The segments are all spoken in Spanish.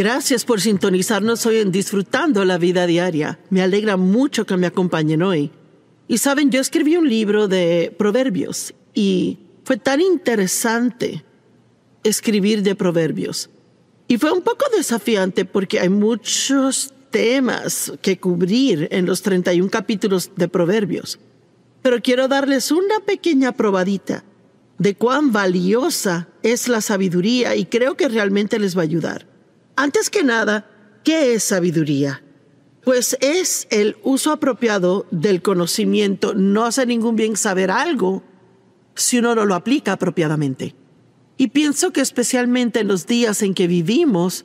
Gracias por sintonizarnos hoy en Disfrutando la Vida Diaria. Me alegra mucho que me acompañen hoy. Y saben, yo escribí un libro de proverbios y fue tan interesante escribir de proverbios. Y fue un poco desafiante porque hay muchos temas que cubrir en los 31 capítulos de proverbios. Pero quiero darles una pequeña probadita de cuán valiosa es la sabiduría y creo que realmente les va a ayudar. Antes que nada, ¿qué es sabiduría? Pues es el uso apropiado del conocimiento. No hace ningún bien saber algo si uno no lo aplica apropiadamente. Y pienso que especialmente en los días en que vivimos,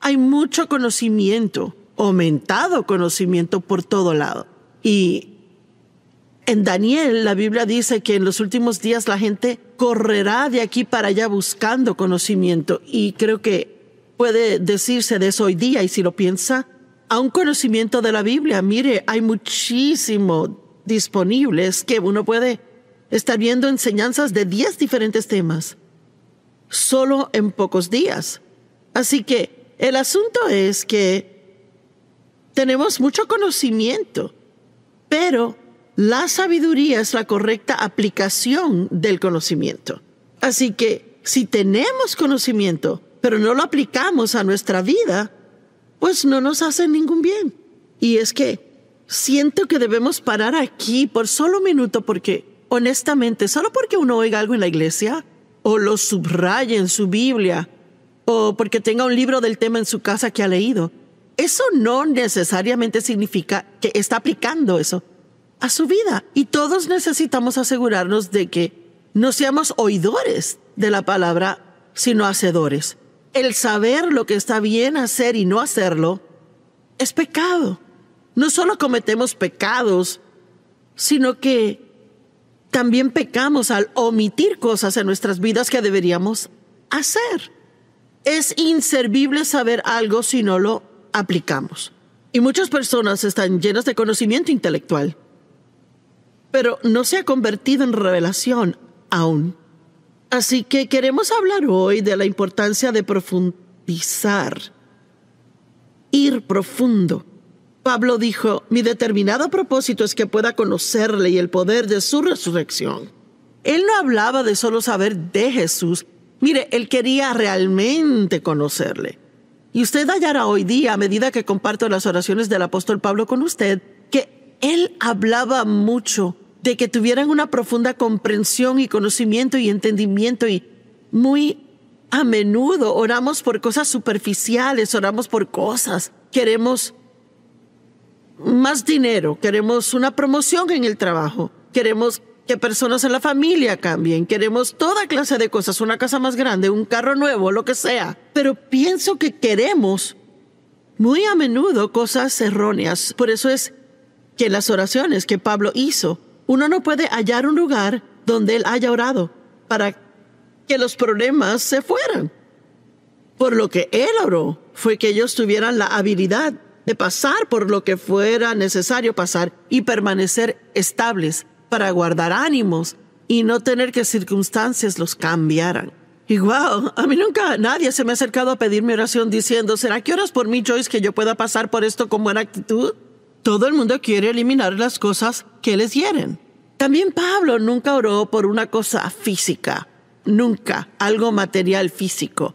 hay mucho conocimiento, aumentado conocimiento por todo lado. Y en Daniel la Biblia dice que en los últimos días la gente correrá de aquí para allá buscando conocimiento. Y creo que puede decirse de eso hoy día y si lo piensa, a un conocimiento de la Biblia. Mire, hay muchísimo disponibles que uno puede estar viendo enseñanzas de 10 diferentes temas, solo en pocos días. Así que el asunto es que tenemos mucho conocimiento, pero la sabiduría es la correcta aplicación del conocimiento. Así que si tenemos conocimiento, pero no lo aplicamos a nuestra vida, pues no nos hace ningún bien. Y es que siento que debemos parar aquí por solo un minuto porque, honestamente, solo porque uno oiga algo en la iglesia, o lo subraye en su Biblia, o porque tenga un libro del tema en su casa que ha leído, eso no necesariamente significa que está aplicando eso a su vida. Y todos necesitamos asegurarnos de que no seamos oidores de la palabra, sino hacedores. El saber lo que está bien hacer y no hacerlo es pecado. No solo cometemos pecados, sino que también pecamos al omitir cosas en nuestras vidas que deberíamos hacer. Es inservible saber algo si no lo aplicamos. Y muchas personas están llenas de conocimiento intelectual, pero no se ha convertido en revelación aún. Así que queremos hablar hoy de la importancia de profundizar, ir profundo. Pablo dijo, mi determinado propósito es que pueda conocerle y el poder de su resurrección. Él no hablaba de solo saber de Jesús, mire, él quería realmente conocerle. Y usted hallará hoy día, a medida que comparto las oraciones del apóstol Pablo con usted, que él hablaba mucho de que tuvieran una profunda comprensión y conocimiento y entendimiento y muy a menudo oramos por cosas superficiales, oramos por cosas, queremos más dinero, queremos una promoción en el trabajo, queremos que personas en la familia cambien, queremos toda clase de cosas, una casa más grande, un carro nuevo, lo que sea. Pero pienso que queremos muy a menudo cosas erróneas. Por eso es que las oraciones que Pablo hizo uno no puede hallar un lugar donde Él haya orado para que los problemas se fueran. Por lo que Él oró fue que ellos tuvieran la habilidad de pasar por lo que fuera necesario pasar y permanecer estables para guardar ánimos y no tener que circunstancias los cambiaran. Y wow, a mí nunca nadie se me ha acercado a pedir mi oración diciendo, ¿será que oras por mí, Joyce, que yo pueda pasar por esto con buena actitud? Todo el mundo quiere eliminar las cosas que les hieren. También Pablo nunca oró por una cosa física, nunca algo material físico,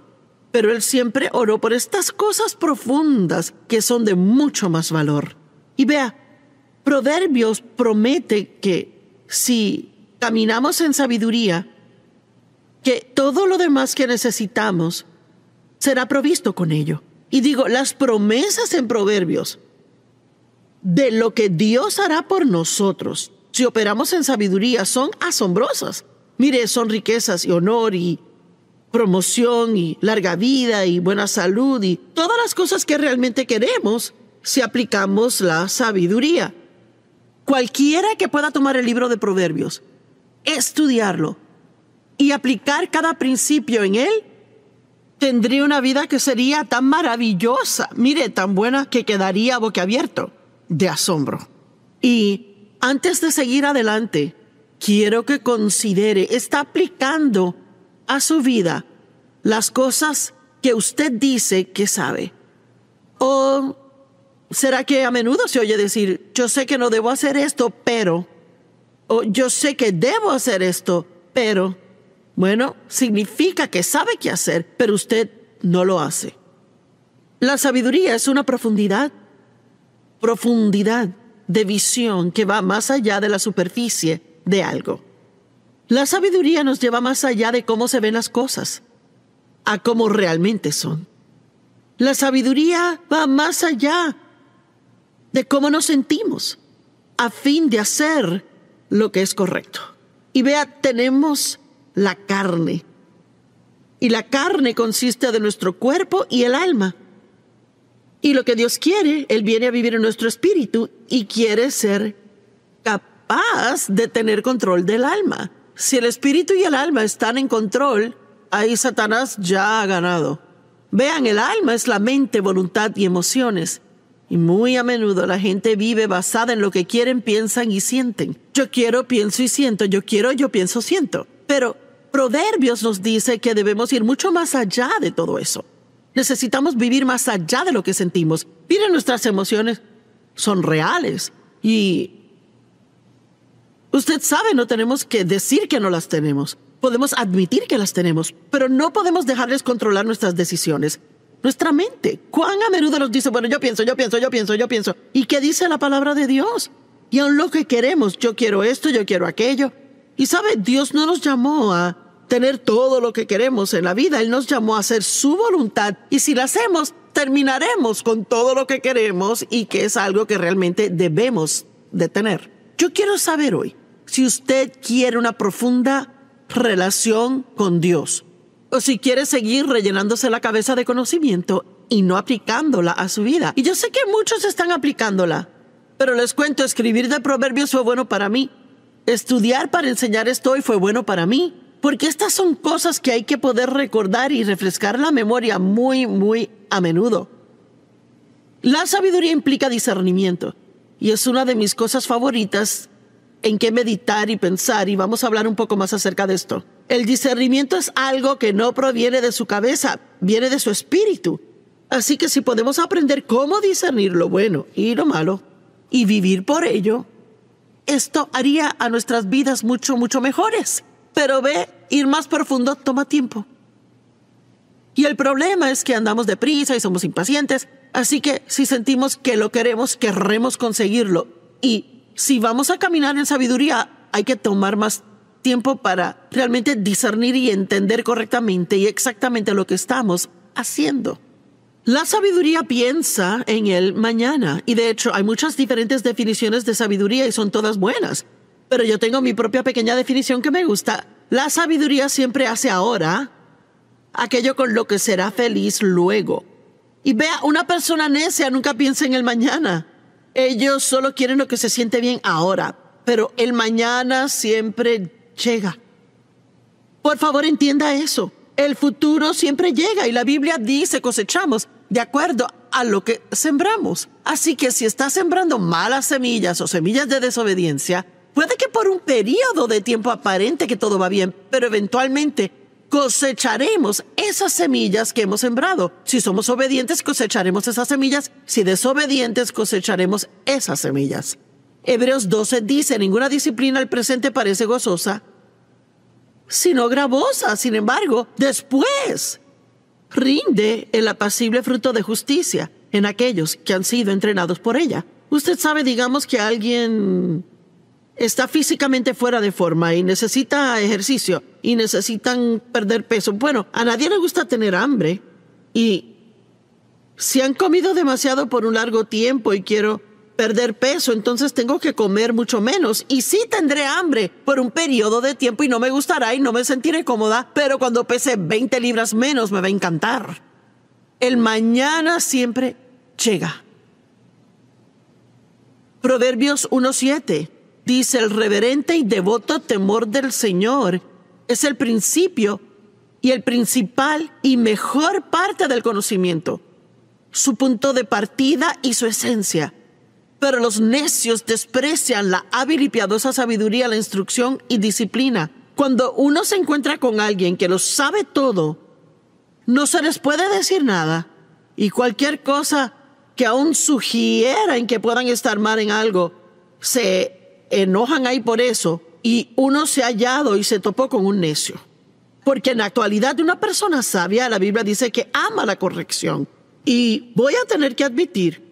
pero él siempre oró por estas cosas profundas que son de mucho más valor. Y vea, Proverbios promete que si caminamos en sabiduría, que todo lo demás que necesitamos será provisto con ello. Y digo, las promesas en Proverbios de lo que Dios hará por nosotros, si operamos en sabiduría, son asombrosas. Mire, son riquezas y honor y promoción y larga vida y buena salud y todas las cosas que realmente queremos si aplicamos la sabiduría. Cualquiera que pueda tomar el libro de Proverbios, estudiarlo y aplicar cada principio en él, tendría una vida que sería tan maravillosa, mire, tan buena que quedaría boquiabierto de asombro. Y antes de seguir adelante, quiero que considere, está aplicando a su vida las cosas que usted dice que sabe. O será que a menudo se oye decir, yo sé que no debo hacer esto, pero, o yo sé que debo hacer esto, pero, bueno, significa que sabe qué hacer, pero usted no lo hace. La sabiduría es una profundidad profundidad de visión que va más allá de la superficie de algo. La sabiduría nos lleva más allá de cómo se ven las cosas, a cómo realmente son. La sabiduría va más allá de cómo nos sentimos, a fin de hacer lo que es correcto. Y vea, tenemos la carne. Y la carne consiste de nuestro cuerpo y el alma. Y lo que Dios quiere, Él viene a vivir en nuestro espíritu y quiere ser capaz de tener control del alma. Si el espíritu y el alma están en control, ahí Satanás ya ha ganado. Vean, el alma es la mente, voluntad y emociones. Y muy a menudo la gente vive basada en lo que quieren, piensan y sienten. Yo quiero, pienso y siento. Yo quiero, yo pienso, siento. Pero Proverbios nos dice que debemos ir mucho más allá de todo eso. Necesitamos vivir más allá de lo que sentimos. Miren, nuestras emociones son reales y usted sabe, no tenemos que decir que no las tenemos. Podemos admitir que las tenemos, pero no podemos dejarles controlar nuestras decisiones. Nuestra mente, cuán a menudo nos dice, bueno, yo pienso, yo pienso, yo pienso, yo pienso. ¿Y qué dice la palabra de Dios? Y aun lo que queremos, yo quiero esto, yo quiero aquello. Y sabe, Dios no nos llamó a tener todo lo que queremos en la vida. Él nos llamó a hacer su voluntad y si la hacemos, terminaremos con todo lo que queremos y que es algo que realmente debemos de tener. Yo quiero saber hoy si usted quiere una profunda relación con Dios o si quiere seguir rellenándose la cabeza de conocimiento y no aplicándola a su vida. Y yo sé que muchos están aplicándola, pero les cuento, escribir de proverbios fue bueno para mí. Estudiar para enseñar esto hoy fue bueno para mí. Porque estas son cosas que hay que poder recordar y refrescar la memoria muy, muy a menudo. La sabiduría implica discernimiento y es una de mis cosas favoritas en que meditar y pensar y vamos a hablar un poco más acerca de esto. El discernimiento es algo que no proviene de su cabeza, viene de su espíritu. Así que si podemos aprender cómo discernir lo bueno y lo malo y vivir por ello, esto haría a nuestras vidas mucho, mucho mejores. Pero ve ir más profundo toma tiempo. Y el problema es que andamos deprisa y somos impacientes, así que si sentimos que lo queremos, querremos conseguirlo. Y si vamos a caminar en sabiduría, hay que tomar más tiempo para realmente discernir y entender correctamente y exactamente lo que estamos haciendo. La sabiduría piensa en el mañana y de hecho hay muchas diferentes definiciones de sabiduría y son todas buenas, pero yo tengo mi propia pequeña definición que me gusta la sabiduría siempre hace ahora aquello con lo que será feliz luego. Y vea, una persona necia nunca piensa en el mañana. Ellos solo quieren lo que se siente bien ahora, pero el mañana siempre llega. Por favor, entienda eso. El futuro siempre llega y la Biblia dice cosechamos de acuerdo a lo que sembramos. Así que si está sembrando malas semillas o semillas de desobediencia, Puede que por un periodo de tiempo aparente que todo va bien, pero eventualmente cosecharemos esas semillas que hemos sembrado. Si somos obedientes, cosecharemos esas semillas. Si desobedientes, cosecharemos esas semillas. Hebreos 12 dice, ninguna disciplina al presente parece gozosa, sino gravosa. Sin embargo, después rinde el apacible fruto de justicia en aquellos que han sido entrenados por ella. Usted sabe, digamos, que alguien está físicamente fuera de forma y necesita ejercicio y necesitan perder peso. Bueno, a nadie le gusta tener hambre y si han comido demasiado por un largo tiempo y quiero perder peso, entonces tengo que comer mucho menos y sí tendré hambre por un periodo de tiempo y no me gustará y no me sentiré cómoda, pero cuando pese 20 libras menos me va a encantar. El mañana siempre llega. Proverbios 1.7 Dice, el reverente y devoto temor del Señor es el principio y el principal y mejor parte del conocimiento, su punto de partida y su esencia. Pero los necios desprecian la hábil y piadosa sabiduría, la instrucción y disciplina. Cuando uno se encuentra con alguien que lo sabe todo, no se les puede decir nada y cualquier cosa que aún en que puedan estar mal en algo, se enojan ahí por eso y uno se ha hallado y se topó con un necio. Porque en la actualidad una persona sabia, la Biblia dice que ama la corrección. Y voy a tener que admitir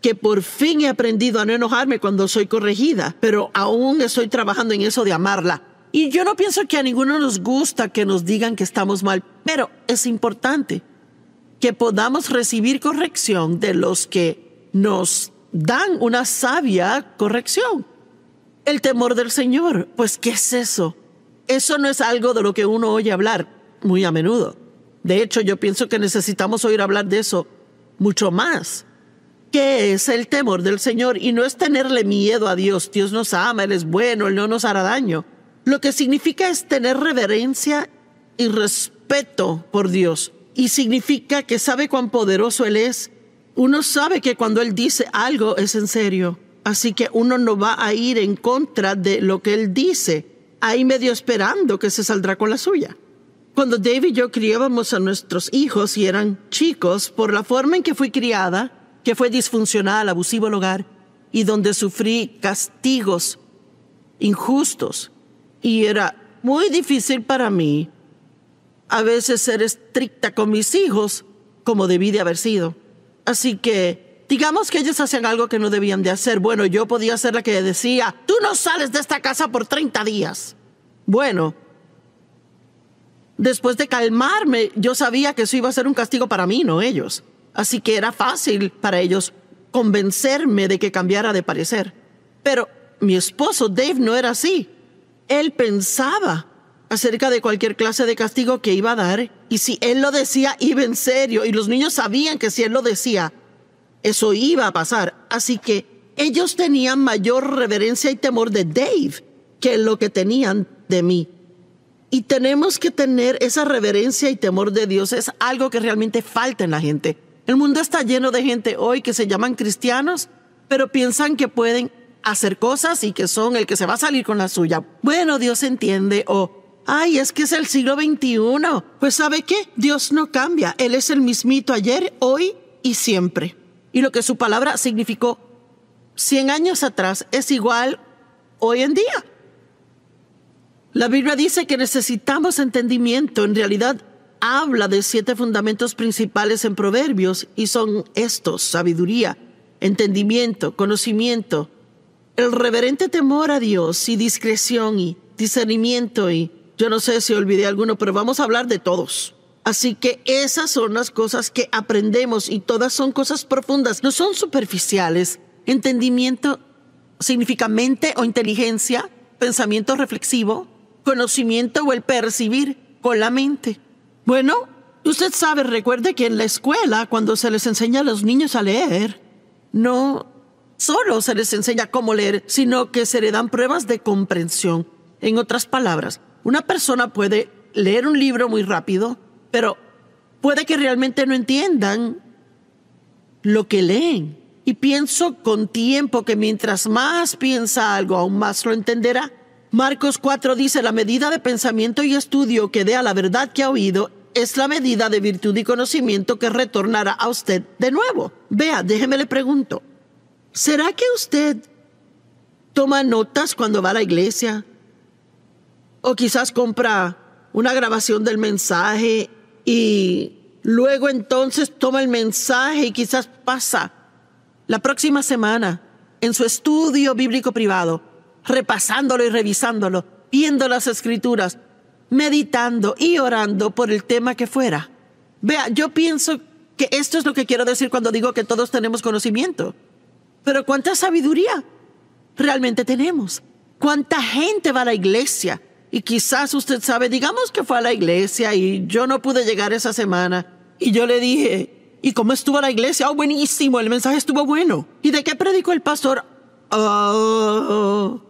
que por fin he aprendido a no enojarme cuando soy corregida, pero aún estoy trabajando en eso de amarla. Y yo no pienso que a ninguno nos gusta que nos digan que estamos mal, pero es importante que podamos recibir corrección de los que nos dan una sabia corrección. El temor del Señor, pues ¿qué es eso? Eso no es algo de lo que uno oye hablar muy a menudo. De hecho, yo pienso que necesitamos oír hablar de eso mucho más. ¿Qué es el temor del Señor? Y no es tenerle miedo a Dios. Dios nos ama, Él es bueno, Él no nos hará daño. Lo que significa es tener reverencia y respeto por Dios. Y significa que sabe cuán poderoso Él es. Uno sabe que cuando Él dice algo es en serio. Así que uno no va a ir en contra de lo que él dice, ahí medio esperando que se saldrá con la suya. Cuando David y yo criábamos a nuestros hijos y eran chicos, por la forma en que fui criada, que fue disfuncional, abusivo el hogar, y donde sufrí castigos injustos, y era muy difícil para mí a veces ser estricta con mis hijos, como debí de haber sido. Así que Digamos que ellos hacían algo que no debían de hacer. Bueno, yo podía ser la que decía, tú no sales de esta casa por 30 días. Bueno, después de calmarme, yo sabía que eso iba a ser un castigo para mí, no ellos. Así que era fácil para ellos convencerme de que cambiara de parecer. Pero mi esposo Dave no era así. Él pensaba acerca de cualquier clase de castigo que iba a dar y si él lo decía iba en serio y los niños sabían que si él lo decía eso iba a pasar. Así que ellos tenían mayor reverencia y temor de Dave que lo que tenían de mí. Y tenemos que tener esa reverencia y temor de Dios. Es algo que realmente falta en la gente. El mundo está lleno de gente hoy que se llaman cristianos, pero piensan que pueden hacer cosas y que son el que se va a salir con la suya. Bueno, Dios entiende o, ay, es que es el siglo XXI. Pues sabe qué, Dios no cambia. Él es el mismito ayer, hoy y siempre. Y lo que su palabra significó cien años atrás es igual hoy en día. La Biblia dice que necesitamos entendimiento. En realidad, habla de siete fundamentos principales en Proverbios y son estos, sabiduría, entendimiento, conocimiento, el reverente temor a Dios y discreción y discernimiento y yo no sé si olvidé alguno, pero vamos a hablar de todos. Así que esas son las cosas que aprendemos y todas son cosas profundas, no son superficiales. Entendimiento significa mente o inteligencia, pensamiento reflexivo, conocimiento o el percibir con la mente. Bueno, usted sabe, recuerde que en la escuela, cuando se les enseña a los niños a leer, no solo se les enseña cómo leer, sino que se le dan pruebas de comprensión. En otras palabras, una persona puede leer un libro muy rápido, pero puede que realmente no entiendan lo que leen. Y pienso con tiempo que mientras más piensa algo, aún más lo entenderá. Marcos 4 dice, la medida de pensamiento y estudio que dé a la verdad que ha oído es la medida de virtud y conocimiento que retornará a usted de nuevo. Vea, déjeme le pregunto, ¿será que usted toma notas cuando va a la iglesia? ¿O quizás compra una grabación del mensaje y luego entonces toma el mensaje y quizás pasa la próxima semana en su estudio bíblico privado, repasándolo y revisándolo, viendo las escrituras, meditando y orando por el tema que fuera. Vea, yo pienso que esto es lo que quiero decir cuando digo que todos tenemos conocimiento. Pero ¿cuánta sabiduría realmente tenemos? ¿Cuánta gente va a la iglesia? y quizás usted sabe, digamos que fue a la iglesia y yo no pude llegar esa semana y yo le dije, ¿y cómo estuvo la iglesia? Oh, buenísimo, el mensaje estuvo bueno. ¿Y de qué predicó el pastor? Oh.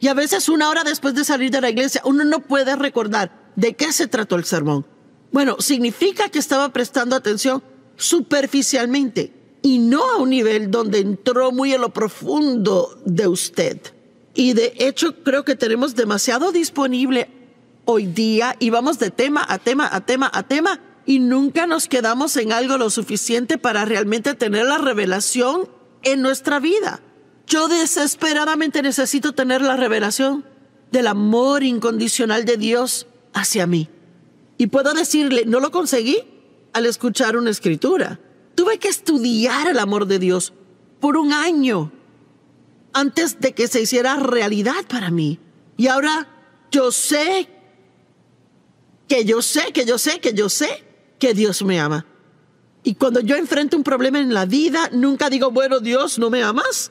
Y a veces una hora después de salir de la iglesia, uno no puede recordar de qué se trató el sermón. Bueno, significa que estaba prestando atención superficialmente y no a un nivel donde entró muy en lo profundo de usted. Y de hecho creo que tenemos demasiado disponible hoy día y vamos de tema a tema, a tema, a tema y nunca nos quedamos en algo lo suficiente para realmente tener la revelación en nuestra vida. Yo desesperadamente necesito tener la revelación del amor incondicional de Dios hacia mí. Y puedo decirle, no lo conseguí al escuchar una escritura. Tuve que estudiar el amor de Dios por un año antes de que se hiciera realidad para mí. Y ahora yo sé que yo sé, que yo sé, que yo sé que Dios me ama. Y cuando yo enfrento un problema en la vida, nunca digo, bueno, Dios, ¿no me amas?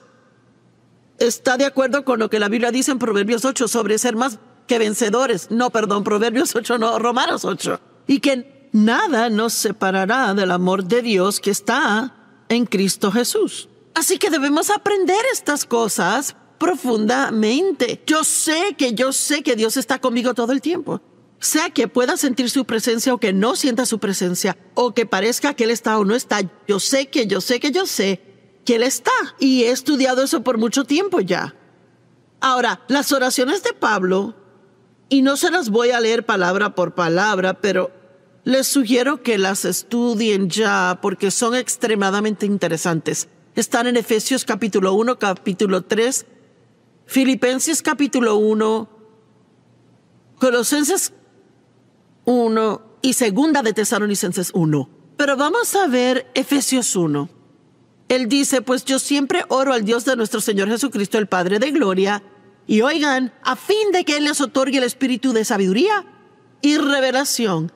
Está de acuerdo con lo que la Biblia dice en Proverbios 8 sobre ser más que vencedores. No, perdón, Proverbios 8, no, Romanos 8. Y que nada nos separará del amor de Dios que está en Cristo Jesús. Así que debemos aprender estas cosas profundamente. Yo sé que yo sé que Dios está conmigo todo el tiempo. Sea que pueda sentir su presencia o que no sienta su presencia, o que parezca que Él está o no está, yo sé que yo sé que yo sé que Él está. Y he estudiado eso por mucho tiempo ya. Ahora, las oraciones de Pablo, y no se las voy a leer palabra por palabra, pero les sugiero que las estudien ya porque son extremadamente interesantes están en Efesios capítulo 1, capítulo 3, Filipenses capítulo 1, Colosenses 1 y segunda de Tesalonicenses 1. Pero vamos a ver Efesios 1. Él dice, pues yo siempre oro al Dios de nuestro Señor Jesucristo, el Padre de Gloria, y oigan, a fin de que Él les otorgue el espíritu de sabiduría y revelación,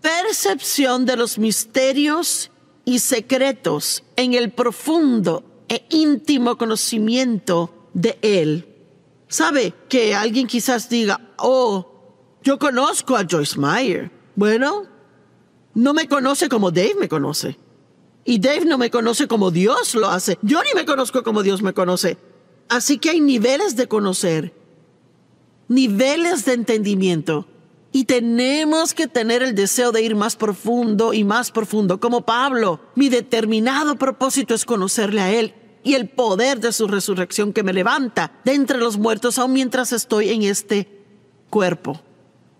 percepción de los misterios y secretos en el profundo e íntimo conocimiento de Él. ¿Sabe que alguien quizás diga, oh, yo conozco a Joyce Meyer? Bueno, no me conoce como Dave me conoce. Y Dave no me conoce como Dios lo hace. Yo ni me conozco como Dios me conoce. Así que hay niveles de conocer, niveles de entendimiento. Y tenemos que tener el deseo de ir más profundo y más profundo, como Pablo. Mi determinado propósito es conocerle a Él y el poder de su resurrección que me levanta de entre los muertos aún mientras estoy en este cuerpo.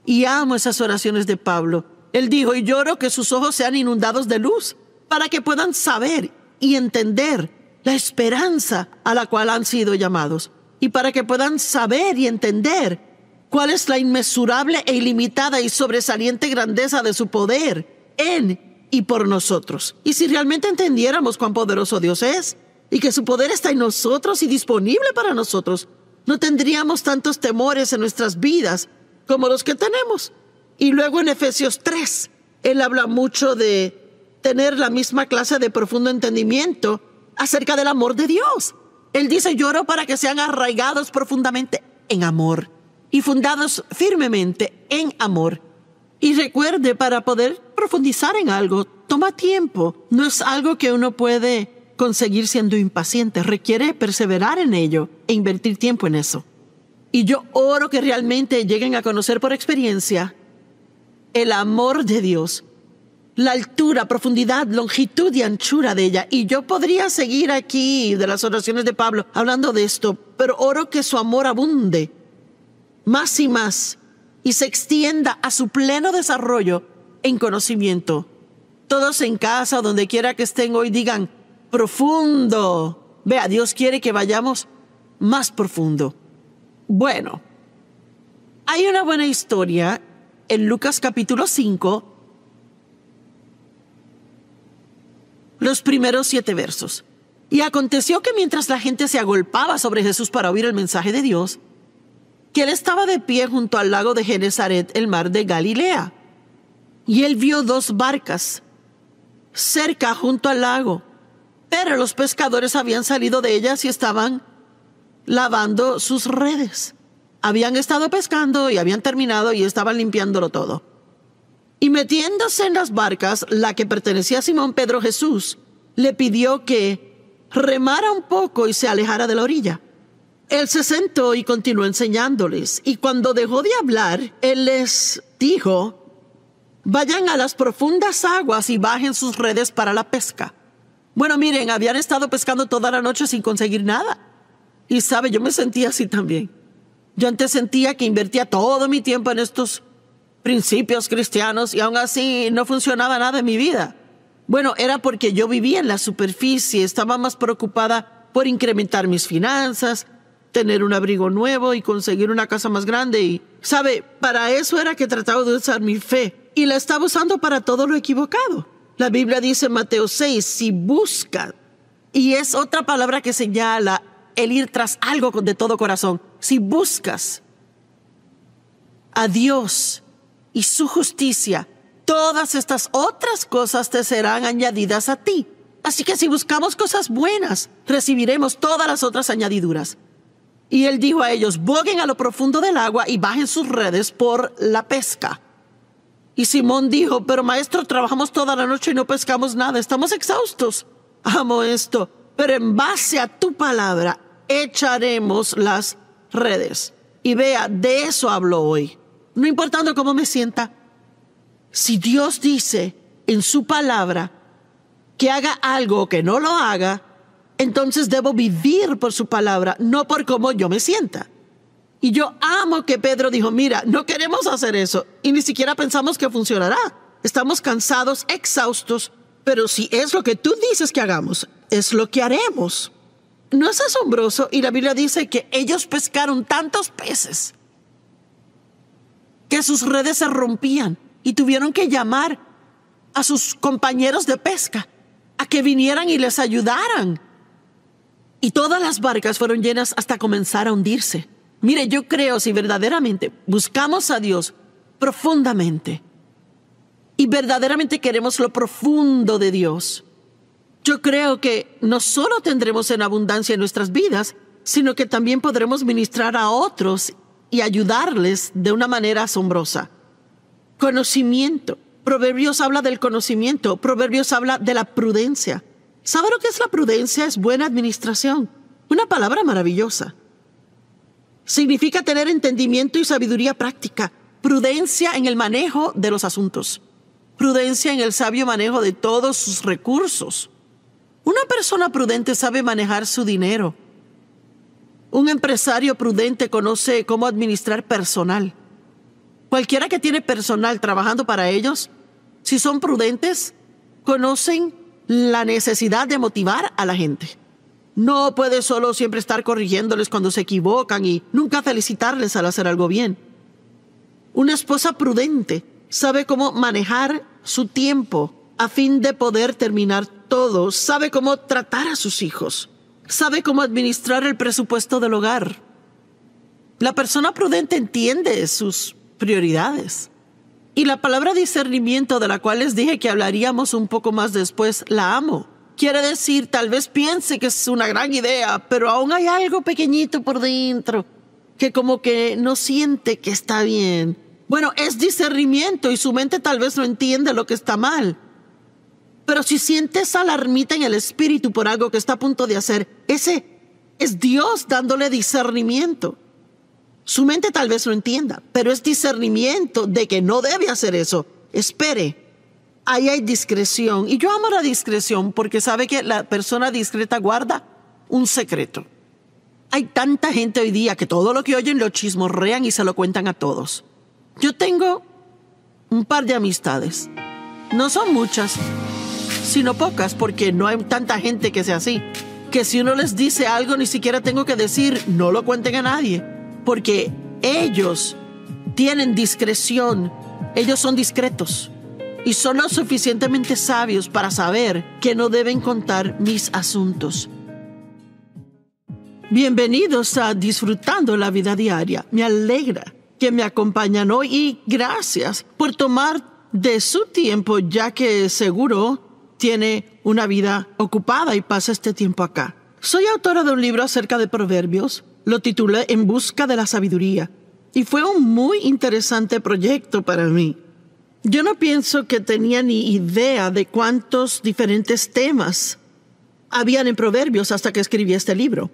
Y amo esas oraciones de Pablo. Él dijo, y lloro que sus ojos sean inundados de luz, para que puedan saber y entender la esperanza a la cual han sido llamados, y para que puedan saber y entender cuál es la inmesurable e ilimitada y sobresaliente grandeza de su poder en y por nosotros. Y si realmente entendiéramos cuán poderoso Dios es y que su poder está en nosotros y disponible para nosotros, no tendríamos tantos temores en nuestras vidas como los que tenemos. Y luego en Efesios 3, él habla mucho de tener la misma clase de profundo entendimiento acerca del amor de Dios. Él dice, lloro para que sean arraigados profundamente en amor y fundados firmemente en amor. Y recuerde, para poder profundizar en algo, toma tiempo. No es algo que uno puede conseguir siendo impaciente. Requiere perseverar en ello e invertir tiempo en eso. Y yo oro que realmente lleguen a conocer por experiencia el amor de Dios, la altura, profundidad, longitud y anchura de ella. Y yo podría seguir aquí de las oraciones de Pablo hablando de esto, pero oro que su amor abunde más y más y se extienda a su pleno desarrollo en conocimiento. Todos en casa, donde quiera que estén hoy, digan, profundo. Vea, Dios quiere que vayamos más profundo. Bueno, hay una buena historia en Lucas capítulo 5, los primeros siete versos. Y aconteció que mientras la gente se agolpaba sobre Jesús para oír el mensaje de Dios, que él estaba de pie junto al lago de Genezaret, el mar de Galilea. Y él vio dos barcas cerca junto al lago, pero los pescadores habían salido de ellas y estaban lavando sus redes. Habían estado pescando y habían terminado y estaban limpiándolo todo. Y metiéndose en las barcas, la que pertenecía a Simón Pedro Jesús, le pidió que remara un poco y se alejara de la orilla. Él se sentó y continuó enseñándoles. Y cuando dejó de hablar, Él les dijo, vayan a las profundas aguas y bajen sus redes para la pesca. Bueno, miren, habían estado pescando toda la noche sin conseguir nada. Y sabe, yo me sentía así también. Yo antes sentía que invertía todo mi tiempo en estos principios cristianos y aún así no funcionaba nada en mi vida. Bueno, era porque yo vivía en la superficie, estaba más preocupada por incrementar mis finanzas, tener un abrigo nuevo y conseguir una casa más grande y, sabe, para eso era que trataba de usar mi fe y la estaba usando para todo lo equivocado. La Biblia dice en Mateo 6, si buscas, y es otra palabra que señala el ir tras algo de todo corazón, si buscas a Dios y su justicia, todas estas otras cosas te serán añadidas a ti. Así que si buscamos cosas buenas, recibiremos todas las otras añadiduras. Y él dijo a ellos, boguen a lo profundo del agua y bajen sus redes por la pesca. Y Simón dijo, pero maestro, trabajamos toda la noche y no pescamos nada, estamos exhaustos. Amo esto, pero en base a tu palabra echaremos las redes. Y vea, de eso hablo hoy. No importando cómo me sienta, si Dios dice en su palabra que haga algo que no lo haga, entonces debo vivir por su palabra, no por cómo yo me sienta. Y yo amo que Pedro dijo, mira, no queremos hacer eso y ni siquiera pensamos que funcionará. Estamos cansados, exhaustos, pero si es lo que tú dices que hagamos, es lo que haremos. ¿No es asombroso? Y la Biblia dice que ellos pescaron tantos peces que sus redes se rompían y tuvieron que llamar a sus compañeros de pesca a que vinieran y les ayudaran. Y todas las barcas fueron llenas hasta comenzar a hundirse. Mire, yo creo si verdaderamente buscamos a Dios profundamente y verdaderamente queremos lo profundo de Dios, yo creo que no solo tendremos en abundancia en nuestras vidas, sino que también podremos ministrar a otros y ayudarles de una manera asombrosa. Conocimiento. Proverbios habla del conocimiento, Proverbios habla de la prudencia. ¿Sabe lo que es la prudencia? Es buena administración. Una palabra maravillosa. Significa tener entendimiento y sabiduría práctica, prudencia en el manejo de los asuntos, prudencia en el sabio manejo de todos sus recursos. Una persona prudente sabe manejar su dinero. Un empresario prudente conoce cómo administrar personal. Cualquiera que tiene personal trabajando para ellos, si son prudentes, conocen la necesidad de motivar a la gente. No puede solo siempre estar corrigiéndoles cuando se equivocan y nunca felicitarles al hacer algo bien. Una esposa prudente sabe cómo manejar su tiempo a fin de poder terminar todo, sabe cómo tratar a sus hijos, sabe cómo administrar el presupuesto del hogar. La persona prudente entiende sus prioridades. Y la palabra discernimiento, de la cual les dije que hablaríamos un poco más después, la amo. Quiere decir, tal vez piense que es una gran idea, pero aún hay algo pequeñito por dentro, que como que no siente que está bien. Bueno, es discernimiento y su mente tal vez no entiende lo que está mal. Pero si sientes alarmita en el espíritu por algo que está a punto de hacer, ese es Dios dándole discernimiento. Su mente tal vez lo entienda, pero es discernimiento de que no debe hacer eso. Espere, ahí hay discreción. Y yo amo la discreción porque sabe que la persona discreta guarda un secreto. Hay tanta gente hoy día que todo lo que oyen lo chismorrean y se lo cuentan a todos. Yo tengo un par de amistades. No son muchas, sino pocas, porque no hay tanta gente que sea así. Que si uno les dice algo, ni siquiera tengo que decir, no lo cuenten a nadie porque ellos tienen discreción, ellos son discretos y son lo suficientemente sabios para saber que no deben contar mis asuntos. Bienvenidos a Disfrutando la Vida Diaria. Me alegra que me acompañan hoy y gracias por tomar de su tiempo ya que seguro tiene una vida ocupada y pasa este tiempo acá. Soy autora de un libro acerca de proverbios lo titulé En Busca de la Sabiduría y fue un muy interesante proyecto para mí. Yo no pienso que tenía ni idea de cuántos diferentes temas habían en Proverbios hasta que escribí este libro.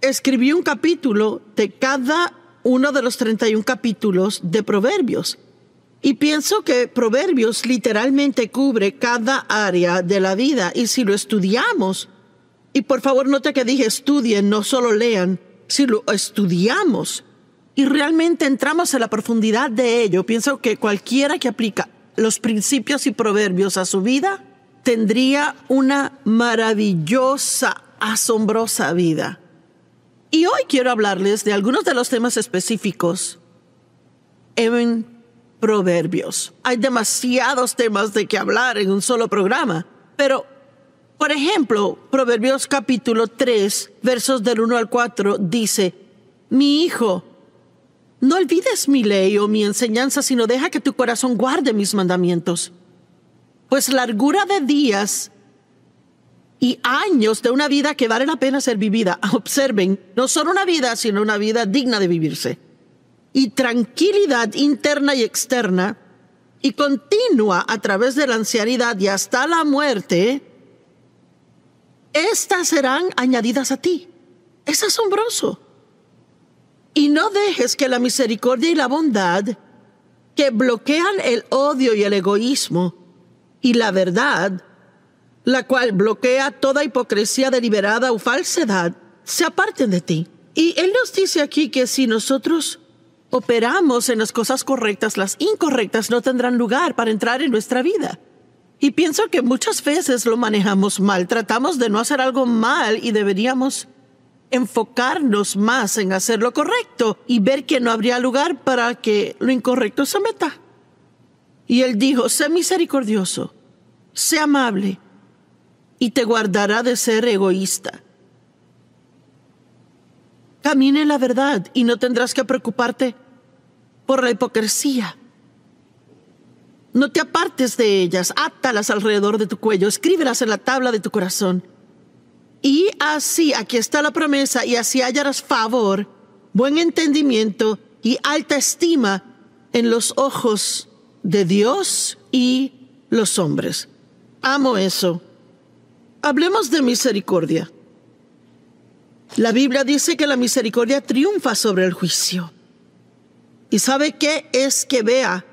Escribí un capítulo de cada uno de los 31 capítulos de Proverbios. Y pienso que Proverbios literalmente cubre cada área de la vida y si lo estudiamos, y por favor te que dije estudien, no solo lean, si lo estudiamos y realmente entramos en la profundidad de ello, pienso que cualquiera que aplica los principios y proverbios a su vida tendría una maravillosa, asombrosa vida. Y hoy quiero hablarles de algunos de los temas específicos en proverbios. Hay demasiados temas de que hablar en un solo programa, pero por ejemplo, Proverbios capítulo 3, versos del 1 al 4 dice, Mi hijo, no olvides mi ley o mi enseñanza, sino deja que tu corazón guarde mis mandamientos. Pues largura de días y años de una vida que vale la pena ser vivida. Observen, no solo una vida, sino una vida digna de vivirse. Y tranquilidad interna y externa, y continua a través de la ancianidad y hasta la muerte, estas serán añadidas a ti. Es asombroso. Y no dejes que la misericordia y la bondad, que bloquean el odio y el egoísmo, y la verdad, la cual bloquea toda hipocresía deliberada o falsedad, se aparten de ti. Y Él nos dice aquí que si nosotros operamos en las cosas correctas, las incorrectas no tendrán lugar para entrar en nuestra vida. Y pienso que muchas veces lo manejamos mal, tratamos de no hacer algo mal y deberíamos enfocarnos más en hacer lo correcto y ver que no habría lugar para que lo incorrecto se meta. Y él dijo, sé misericordioso, sé amable y te guardará de ser egoísta. Camine la verdad y no tendrás que preocuparte por la hipocresía. No te apartes de ellas, átalas alrededor de tu cuello, escríbelas en la tabla de tu corazón. Y así, aquí está la promesa, y así hallarás favor, buen entendimiento y alta estima en los ojos de Dios y los hombres. Amo eso. Hablemos de misericordia. La Biblia dice que la misericordia triunfa sobre el juicio. ¿Y sabe qué es que vea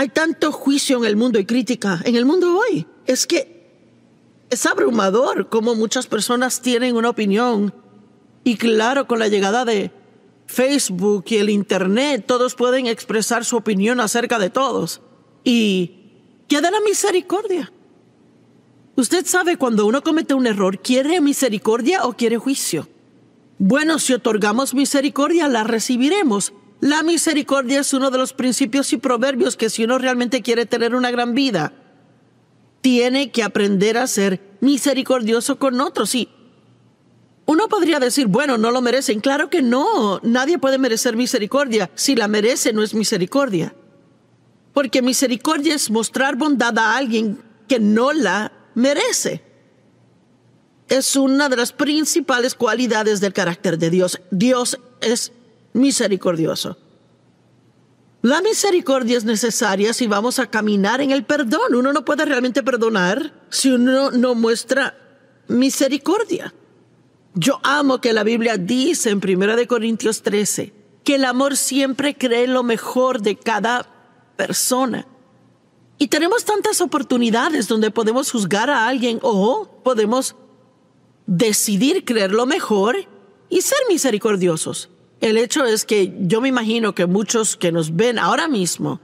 hay tanto juicio en el mundo y crítica en el mundo hoy. Es que es abrumador cómo muchas personas tienen una opinión. Y claro, con la llegada de Facebook y el Internet, todos pueden expresar su opinión acerca de todos. Y queda la misericordia. Usted sabe cuando uno comete un error, ¿quiere misericordia o quiere juicio? Bueno, si otorgamos misericordia, la recibiremos, la misericordia es uno de los principios y proverbios que si uno realmente quiere tener una gran vida, tiene que aprender a ser misericordioso con otros. Y uno podría decir, bueno, no lo merecen. Claro que no, nadie puede merecer misericordia. Si la merece, no es misericordia. Porque misericordia es mostrar bondad a alguien que no la merece. Es una de las principales cualidades del carácter de Dios. Dios es misericordioso. La misericordia es necesaria si vamos a caminar en el perdón. Uno no puede realmente perdonar si uno no muestra misericordia. Yo amo que la Biblia dice en 1 Corintios 13 que el amor siempre cree lo mejor de cada persona. Y tenemos tantas oportunidades donde podemos juzgar a alguien o podemos decidir creer lo mejor y ser misericordiosos. El hecho es que yo me imagino que muchos que nos ven ahora mismo,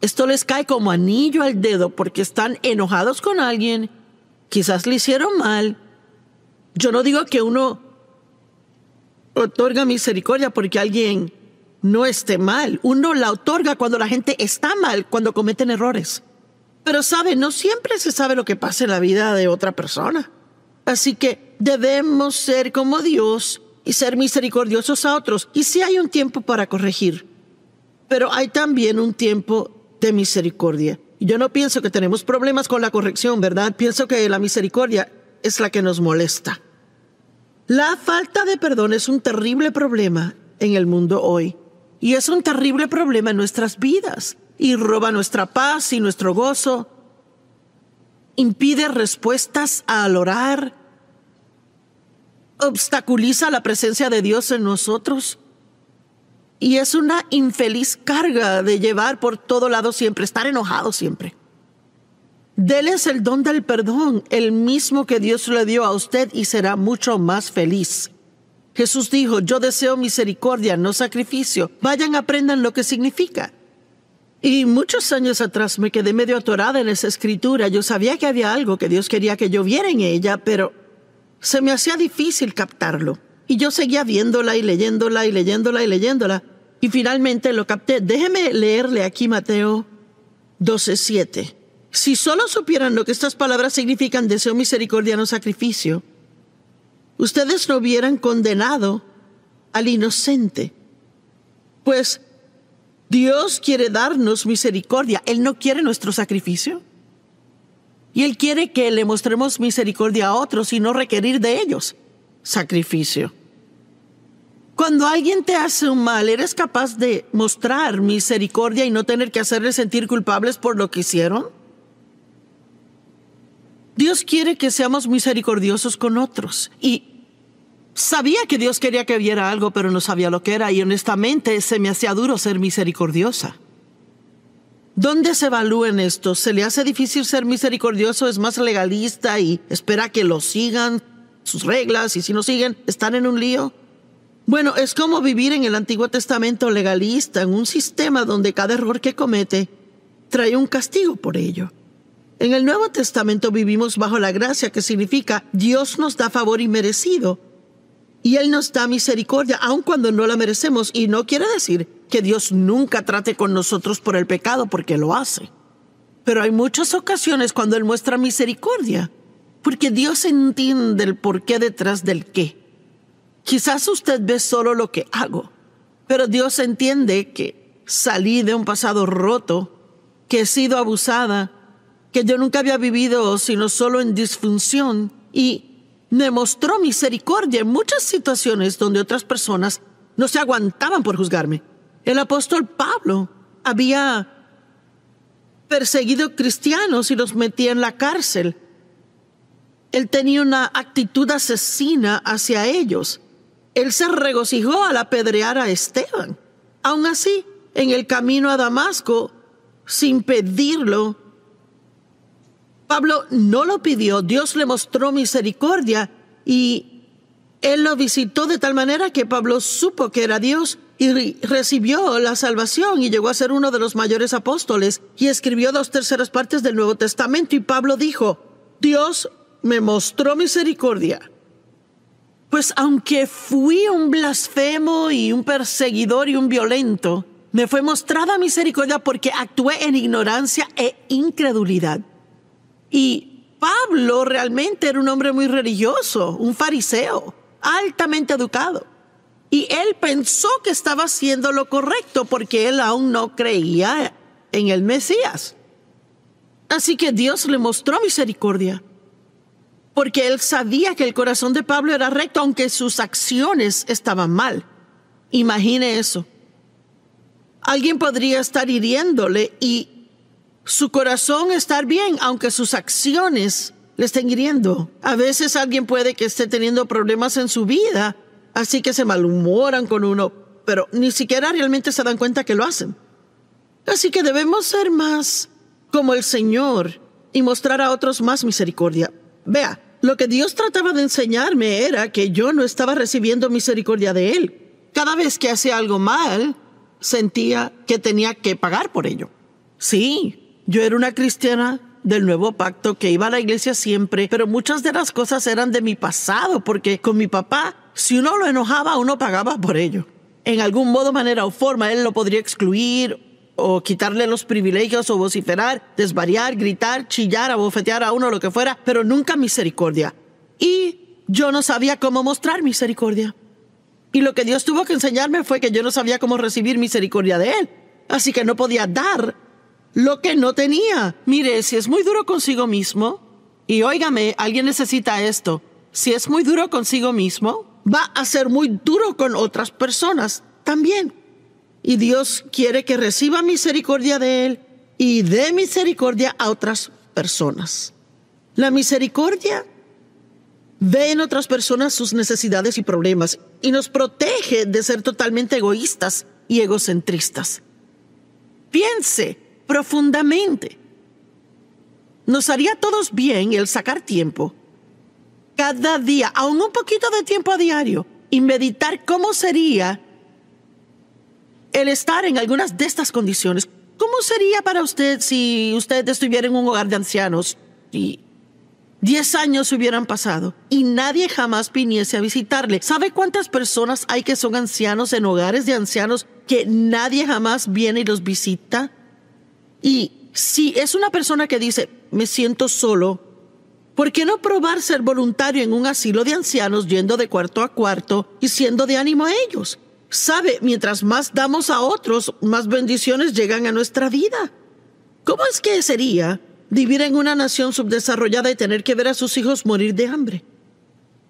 esto les cae como anillo al dedo porque están enojados con alguien, quizás le hicieron mal. Yo no digo que uno otorga misericordia porque alguien no esté mal. Uno la otorga cuando la gente está mal, cuando cometen errores. Pero sabe, no siempre se sabe lo que pasa en la vida de otra persona. Así que debemos ser como Dios y ser misericordiosos a otros. Y sí hay un tiempo para corregir, pero hay también un tiempo de misericordia. Yo no pienso que tenemos problemas con la corrección, ¿verdad? Pienso que la misericordia es la que nos molesta. La falta de perdón es un terrible problema en el mundo hoy y es un terrible problema en nuestras vidas y roba nuestra paz y nuestro gozo, impide respuestas al orar, obstaculiza la presencia de Dios en nosotros. Y es una infeliz carga de llevar por todo lado siempre, estar enojado siempre. Deles el don del perdón, el mismo que Dios le dio a usted y será mucho más feliz. Jesús dijo, yo deseo misericordia, no sacrificio. Vayan, aprendan lo que significa. Y muchos años atrás me quedé medio atorada en esa escritura. Yo sabía que había algo que Dios quería que yo viera en ella, pero se me hacía difícil captarlo. Y yo seguía viéndola y leyéndola y leyéndola y leyéndola. Y finalmente lo capté. Déjeme leerle aquí Mateo 12:7. Si solo supieran lo que estas palabras significan, deseo, misericordia, no sacrificio, ustedes no hubieran condenado al inocente. Pues Dios quiere darnos misericordia. Él no quiere nuestro sacrificio. Y Él quiere que le mostremos misericordia a otros y no requerir de ellos sacrificio. Cuando alguien te hace un mal, ¿eres capaz de mostrar misericordia y no tener que hacerle sentir culpables por lo que hicieron? Dios quiere que seamos misericordiosos con otros. Y sabía que Dios quería que viera algo, pero no sabía lo que era. Y honestamente se me hacía duro ser misericordiosa. ¿Dónde se evalúen esto? ¿Se le hace difícil ser misericordioso? ¿Es más legalista y espera que lo sigan sus reglas? Y si no siguen, ¿están en un lío? Bueno, es como vivir en el Antiguo Testamento legalista, en un sistema donde cada error que comete trae un castigo por ello. En el Nuevo Testamento vivimos bajo la gracia, que significa Dios nos da favor y merecido. Y Él nos da misericordia, aun cuando no la merecemos. Y no quiere decir que Dios nunca trate con nosotros por el pecado, porque lo hace. Pero hay muchas ocasiones cuando Él muestra misericordia, porque Dios entiende el por qué detrás del qué. Quizás usted ve solo lo que hago, pero Dios entiende que salí de un pasado roto, que he sido abusada, que yo nunca había vivido sino solo en disfunción y demostró misericordia en muchas situaciones donde otras personas no se aguantaban por juzgarme. El apóstol Pablo había perseguido cristianos y los metía en la cárcel. Él tenía una actitud asesina hacia ellos. Él se regocijó al apedrear a Esteban. Aún así, en el camino a Damasco, sin pedirlo, Pablo no lo pidió, Dios le mostró misericordia y él lo visitó de tal manera que Pablo supo que era Dios y recibió la salvación y llegó a ser uno de los mayores apóstoles y escribió dos terceras partes del Nuevo Testamento y Pablo dijo, Dios me mostró misericordia. Pues aunque fui un blasfemo y un perseguidor y un violento, me fue mostrada misericordia porque actué en ignorancia e incredulidad. Y Pablo realmente era un hombre muy religioso, un fariseo, altamente educado. Y él pensó que estaba haciendo lo correcto porque él aún no creía en el Mesías. Así que Dios le mostró misericordia, porque él sabía que el corazón de Pablo era recto, aunque sus acciones estaban mal. Imagine eso. Alguien podría estar hiriéndole y su corazón estar bien, aunque sus acciones le estén hiriendo. A veces alguien puede que esté teniendo problemas en su vida, así que se malhumoran con uno, pero ni siquiera realmente se dan cuenta que lo hacen. Así que debemos ser más como el Señor y mostrar a otros más misericordia. Vea, lo que Dios trataba de enseñarme era que yo no estaba recibiendo misericordia de Él. Cada vez que hacía algo mal, sentía que tenía que pagar por ello. Sí, yo era una cristiana del nuevo pacto que iba a la iglesia siempre, pero muchas de las cosas eran de mi pasado, porque con mi papá, si uno lo enojaba, uno pagaba por ello. En algún modo, manera o forma, él lo podría excluir o quitarle los privilegios o vociferar, desvariar, gritar, chillar, abofetear a uno, lo que fuera, pero nunca misericordia. Y yo no sabía cómo mostrar misericordia. Y lo que Dios tuvo que enseñarme fue que yo no sabía cómo recibir misericordia de Él. Así que no podía dar lo que no tenía. Mire, si es muy duro consigo mismo, y óigame, alguien necesita esto, si es muy duro consigo mismo, va a ser muy duro con otras personas también. Y Dios quiere que reciba misericordia de Él y dé misericordia a otras personas. La misericordia ve en otras personas sus necesidades y problemas y nos protege de ser totalmente egoístas y egocentristas. Piense profundamente. Nos haría todos bien el sacar tiempo, cada día, aún un poquito de tiempo a diario, y meditar cómo sería el estar en algunas de estas condiciones. ¿Cómo sería para usted si usted estuviera en un hogar de ancianos y 10 años hubieran pasado y nadie jamás viniese a visitarle? ¿Sabe cuántas personas hay que son ancianos en hogares de ancianos que nadie jamás viene y los visita? Y si es una persona que dice, me siento solo, ¿por qué no probar ser voluntario en un asilo de ancianos yendo de cuarto a cuarto y siendo de ánimo a ellos? Sabe, mientras más damos a otros, más bendiciones llegan a nuestra vida. ¿Cómo es que sería vivir en una nación subdesarrollada y tener que ver a sus hijos morir de hambre?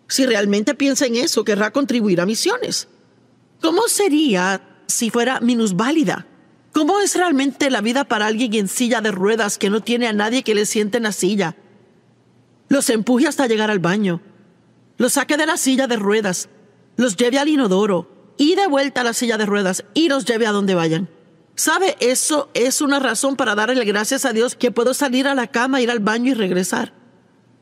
Si realmente piensa en eso, querrá contribuir a misiones. ¿Cómo sería si fuera minusválida? ¿Cómo es realmente la vida para alguien en silla de ruedas que no tiene a nadie que le siente en la silla? Los empuje hasta llegar al baño, los saque de la silla de ruedas, los lleve al inodoro y de vuelta a la silla de ruedas y los lleve a donde vayan. ¿Sabe? Eso es una razón para darle gracias a Dios que puedo salir a la cama, ir al baño y regresar.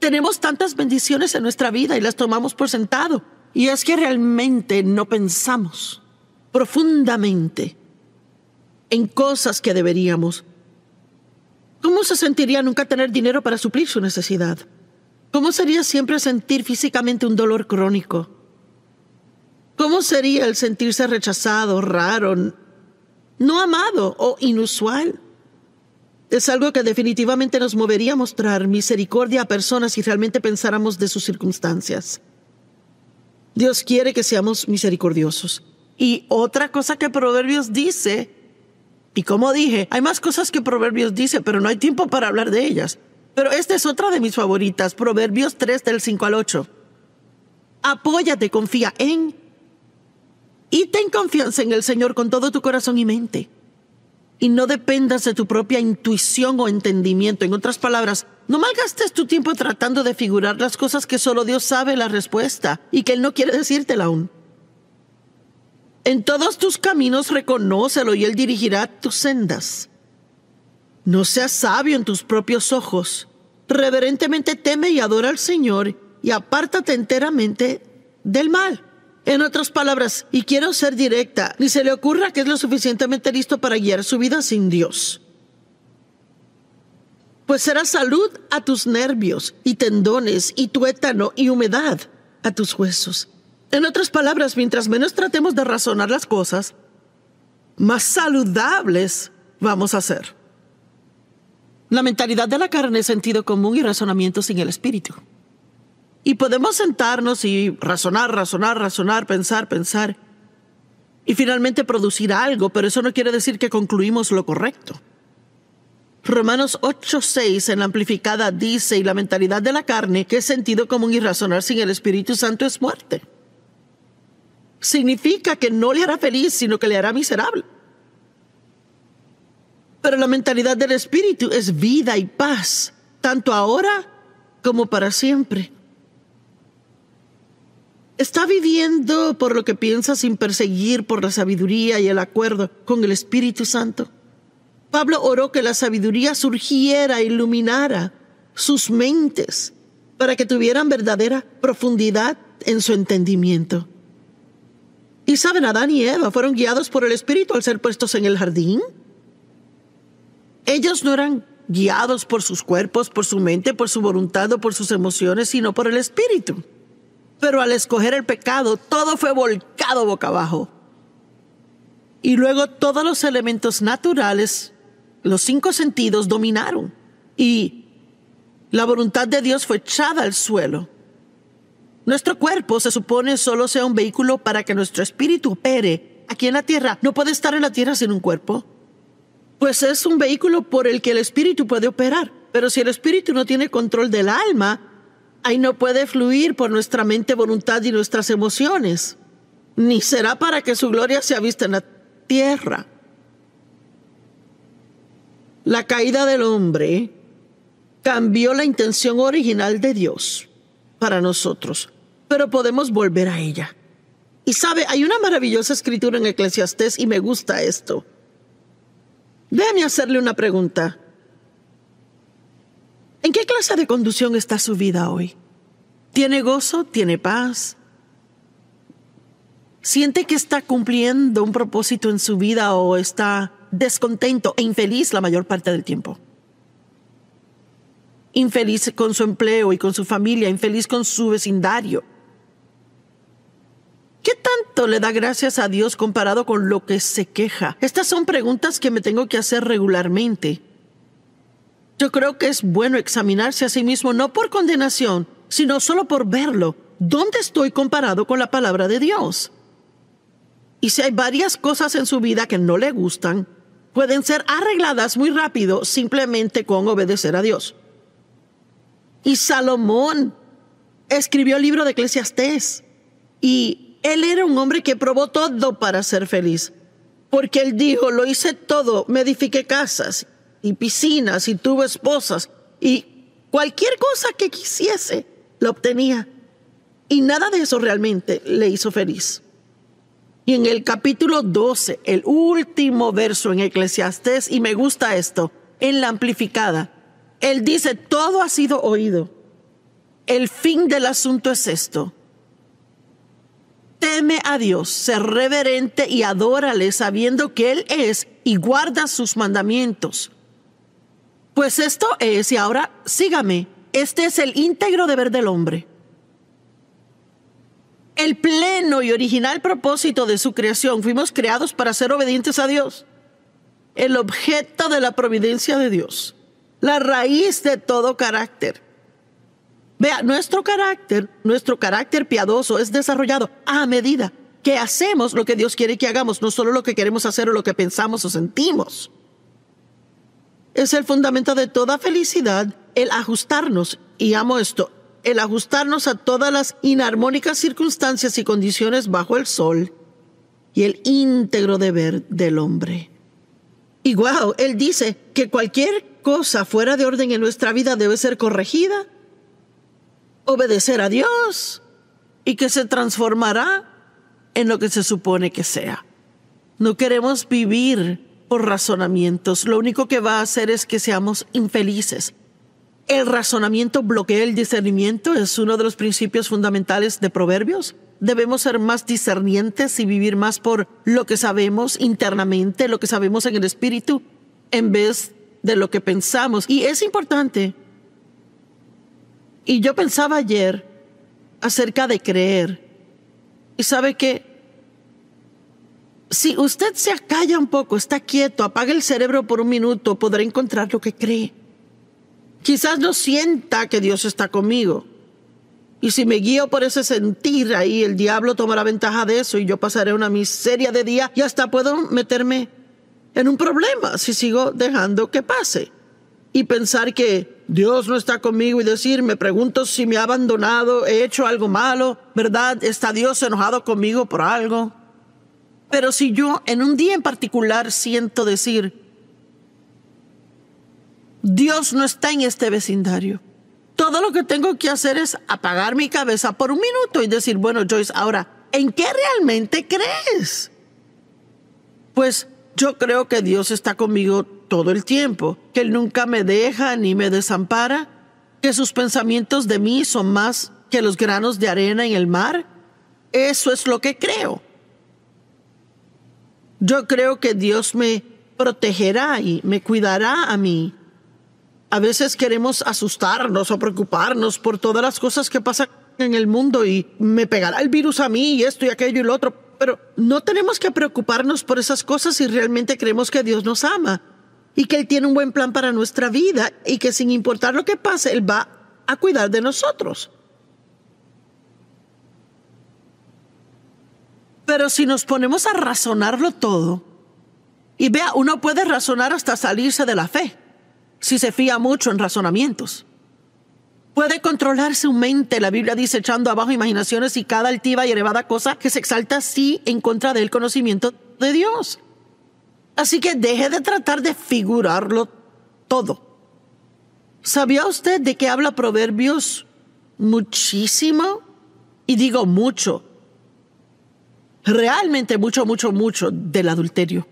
Tenemos tantas bendiciones en nuestra vida y las tomamos por sentado. Y es que realmente no pensamos profundamente en cosas que deberíamos. ¿Cómo se sentiría nunca tener dinero para suplir su necesidad? ¿Cómo sería siempre sentir físicamente un dolor crónico? ¿Cómo sería el sentirse rechazado, raro, no amado o inusual? Es algo que definitivamente nos movería a mostrar misericordia a personas si realmente pensáramos de sus circunstancias. Dios quiere que seamos misericordiosos. Y otra cosa que Proverbios dice y como dije, hay más cosas que Proverbios dice, pero no hay tiempo para hablar de ellas. Pero esta es otra de mis favoritas, Proverbios 3 del 5 al 8. Apóyate, confía en y ten confianza en el Señor con todo tu corazón y mente. Y no dependas de tu propia intuición o entendimiento. En otras palabras, no malgastes tu tiempo tratando de figurar las cosas que solo Dios sabe la respuesta y que Él no quiere decírtela aún. En todos tus caminos reconócelo y Él dirigirá tus sendas. No seas sabio en tus propios ojos. Reverentemente teme y adora al Señor y apártate enteramente del mal. En otras palabras, y quiero ser directa, ni se le ocurra que es lo suficientemente listo para guiar su vida sin Dios. Pues será salud a tus nervios y tendones y tuétano y humedad a tus huesos. En otras palabras, mientras menos tratemos de razonar las cosas, más saludables vamos a ser. La mentalidad de la carne es sentido común y razonamiento sin el espíritu. Y podemos sentarnos y razonar, razonar, razonar, pensar, pensar, y finalmente producir algo, pero eso no quiere decir que concluimos lo correcto. Romanos 8:6 en la amplificada dice, y la mentalidad de la carne, que es sentido común y razonar sin el Espíritu Santo es muerte significa que no le hará feliz, sino que le hará miserable. Pero la mentalidad del Espíritu es vida y paz, tanto ahora como para siempre. Está viviendo por lo que piensa sin perseguir por la sabiduría y el acuerdo con el Espíritu Santo. Pablo oró que la sabiduría surgiera, e iluminara sus mentes, para que tuvieran verdadera profundidad en su entendimiento. Y saben, Adán y Eva fueron guiados por el Espíritu al ser puestos en el jardín. Ellos no eran guiados por sus cuerpos, por su mente, por su voluntad o por sus emociones, sino por el Espíritu. Pero al escoger el pecado, todo fue volcado boca abajo. Y luego todos los elementos naturales, los cinco sentidos, dominaron. Y la voluntad de Dios fue echada al suelo. Nuestro cuerpo se supone solo sea un vehículo para que nuestro espíritu opere aquí en la tierra. No puede estar en la tierra sin un cuerpo. Pues es un vehículo por el que el espíritu puede operar. Pero si el espíritu no tiene control del alma, ahí no puede fluir por nuestra mente, voluntad y nuestras emociones. Ni será para que su gloria sea vista en la tierra. La caída del hombre cambió la intención original de Dios para nosotros pero podemos volver a ella. Y sabe, hay una maravillosa escritura en Eclesiastés y me gusta esto. Déjame hacerle una pregunta. ¿En qué clase de conducción está su vida hoy? ¿Tiene gozo? ¿Tiene paz? ¿Siente que está cumpliendo un propósito en su vida o está descontento e infeliz la mayor parte del tiempo? Infeliz con su empleo y con su familia, infeliz con su vecindario ¿Qué tanto le da gracias a Dios comparado con lo que se queja? Estas son preguntas que me tengo que hacer regularmente. Yo creo que es bueno examinarse a sí mismo no por condenación, sino solo por verlo. ¿Dónde estoy comparado con la palabra de Dios? Y si hay varias cosas en su vida que no le gustan, pueden ser arregladas muy rápido simplemente con obedecer a Dios. Y Salomón escribió el libro de Eclesiastés y él era un hombre que probó todo para ser feliz. Porque él dijo, lo hice todo, me edifiqué casas y piscinas y tuve esposas y cualquier cosa que quisiese, lo obtenía. Y nada de eso realmente le hizo feliz. Y en el capítulo 12, el último verso en Eclesiastés, y me gusta esto, en la amplificada, él dice, todo ha sido oído. El fin del asunto es esto, Teme a Dios, ser reverente y adórale sabiendo que Él es y guarda sus mandamientos. Pues esto es, y ahora sígame, este es el íntegro deber del hombre. El pleno y original propósito de su creación, fuimos creados para ser obedientes a Dios, el objeto de la providencia de Dios, la raíz de todo carácter. Vea, nuestro carácter, nuestro carácter piadoso es desarrollado a medida que hacemos lo que Dios quiere que hagamos, no solo lo que queremos hacer o lo que pensamos o sentimos. Es el fundamento de toda felicidad el ajustarnos, y amo esto, el ajustarnos a todas las inarmónicas circunstancias y condiciones bajo el sol y el íntegro deber del hombre. Y wow, él dice que cualquier cosa fuera de orden en nuestra vida debe ser corregida obedecer a Dios y que se transformará en lo que se supone que sea. No queremos vivir por razonamientos. Lo único que va a hacer es que seamos infelices. El razonamiento bloquea el discernimiento, es uno de los principios fundamentales de Proverbios. Debemos ser más discernientes y vivir más por lo que sabemos internamente, lo que sabemos en el espíritu, en vez de lo que pensamos. Y es importante y yo pensaba ayer acerca de creer. Y sabe que si usted se acalla un poco, está quieto, apaga el cerebro por un minuto, podrá encontrar lo que cree. Quizás no sienta que Dios está conmigo. Y si me guío por ese sentir, ahí el diablo tomará ventaja de eso y yo pasaré una miseria de día y hasta puedo meterme en un problema si sigo dejando que pase y pensar que Dios no está conmigo y decir, me pregunto si me ha abandonado, he hecho algo malo, ¿verdad? ¿Está Dios enojado conmigo por algo? Pero si yo en un día en particular siento decir, Dios no está en este vecindario. Todo lo que tengo que hacer es apagar mi cabeza por un minuto y decir, bueno, Joyce, ahora, ¿en qué realmente crees? Pues yo creo que Dios está conmigo todo el tiempo, que Él nunca me deja ni me desampara, que sus pensamientos de mí son más que los granos de arena en el mar. Eso es lo que creo. Yo creo que Dios me protegerá y me cuidará a mí. A veces queremos asustarnos o preocuparnos por todas las cosas que pasan en el mundo y me pegará el virus a mí y esto y aquello y lo otro, pero no tenemos que preocuparnos por esas cosas si realmente creemos que Dios nos ama y que Él tiene un buen plan para nuestra vida y que sin importar lo que pase, Él va a cuidar de nosotros. Pero si nos ponemos a razonarlo todo, y vea, uno puede razonar hasta salirse de la fe, si se fía mucho en razonamientos. Puede controlar su mente, la Biblia dice, echando abajo imaginaciones y cada altiva y elevada cosa que se exalta así en contra del conocimiento de Dios. Así que deje de tratar de figurarlo todo. ¿Sabía usted de qué habla Proverbios? Muchísimo. Y digo mucho. Realmente mucho, mucho, mucho del adulterio.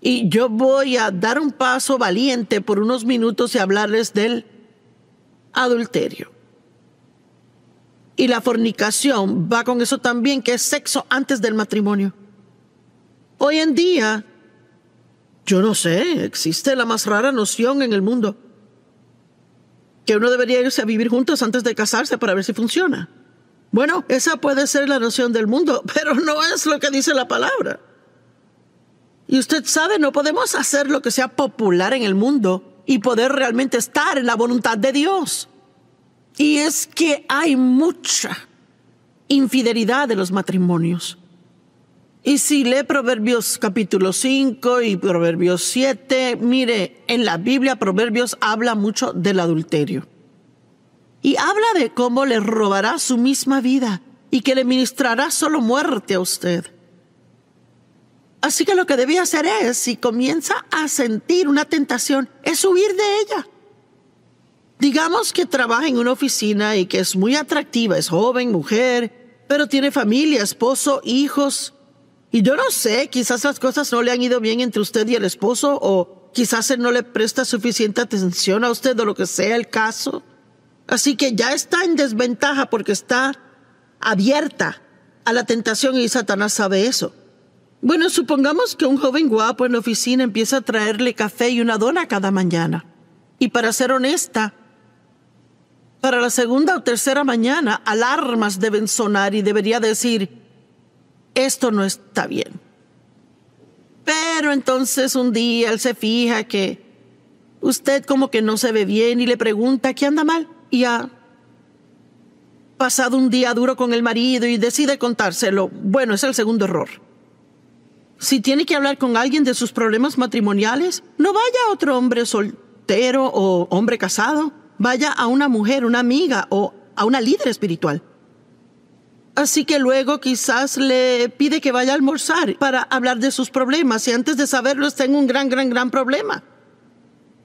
Y yo voy a dar un paso valiente por unos minutos y hablarles del adulterio. Y la fornicación va con eso también, que es sexo antes del matrimonio. Hoy en día, yo no sé, existe la más rara noción en el mundo. Que uno debería irse a vivir juntos antes de casarse para ver si funciona. Bueno, esa puede ser la noción del mundo, pero no es lo que dice la palabra. Y usted sabe, no podemos hacer lo que sea popular en el mundo y poder realmente estar en la voluntad de Dios. Y es que hay mucha infidelidad de los matrimonios. Y si lee Proverbios capítulo 5 y Proverbios 7, mire, en la Biblia Proverbios habla mucho del adulterio. Y habla de cómo le robará su misma vida y que le ministrará solo muerte a usted. Así que lo que debía hacer es, si comienza a sentir una tentación, es huir de ella. Digamos que trabaja en una oficina y que es muy atractiva, es joven, mujer, pero tiene familia, esposo, hijos, y yo no sé, quizás las cosas no le han ido bien entre usted y el esposo o quizás él no le presta suficiente atención a usted o lo que sea el caso. Así que ya está en desventaja porque está abierta a la tentación y Satanás sabe eso. Bueno, supongamos que un joven guapo en la oficina empieza a traerle café y una dona cada mañana. Y para ser honesta, para la segunda o tercera mañana alarmas deben sonar y debería decir, esto no está bien. Pero entonces un día él se fija que usted como que no se ve bien y le pregunta qué anda mal y ha pasado un día duro con el marido y decide contárselo. Bueno, es el segundo error. Si tiene que hablar con alguien de sus problemas matrimoniales, no vaya a otro hombre soltero o hombre casado, vaya a una mujer, una amiga o a una líder espiritual. Así que luego quizás le pide que vaya a almorzar para hablar de sus problemas y antes de saberlo tengo un gran, gran, gran problema.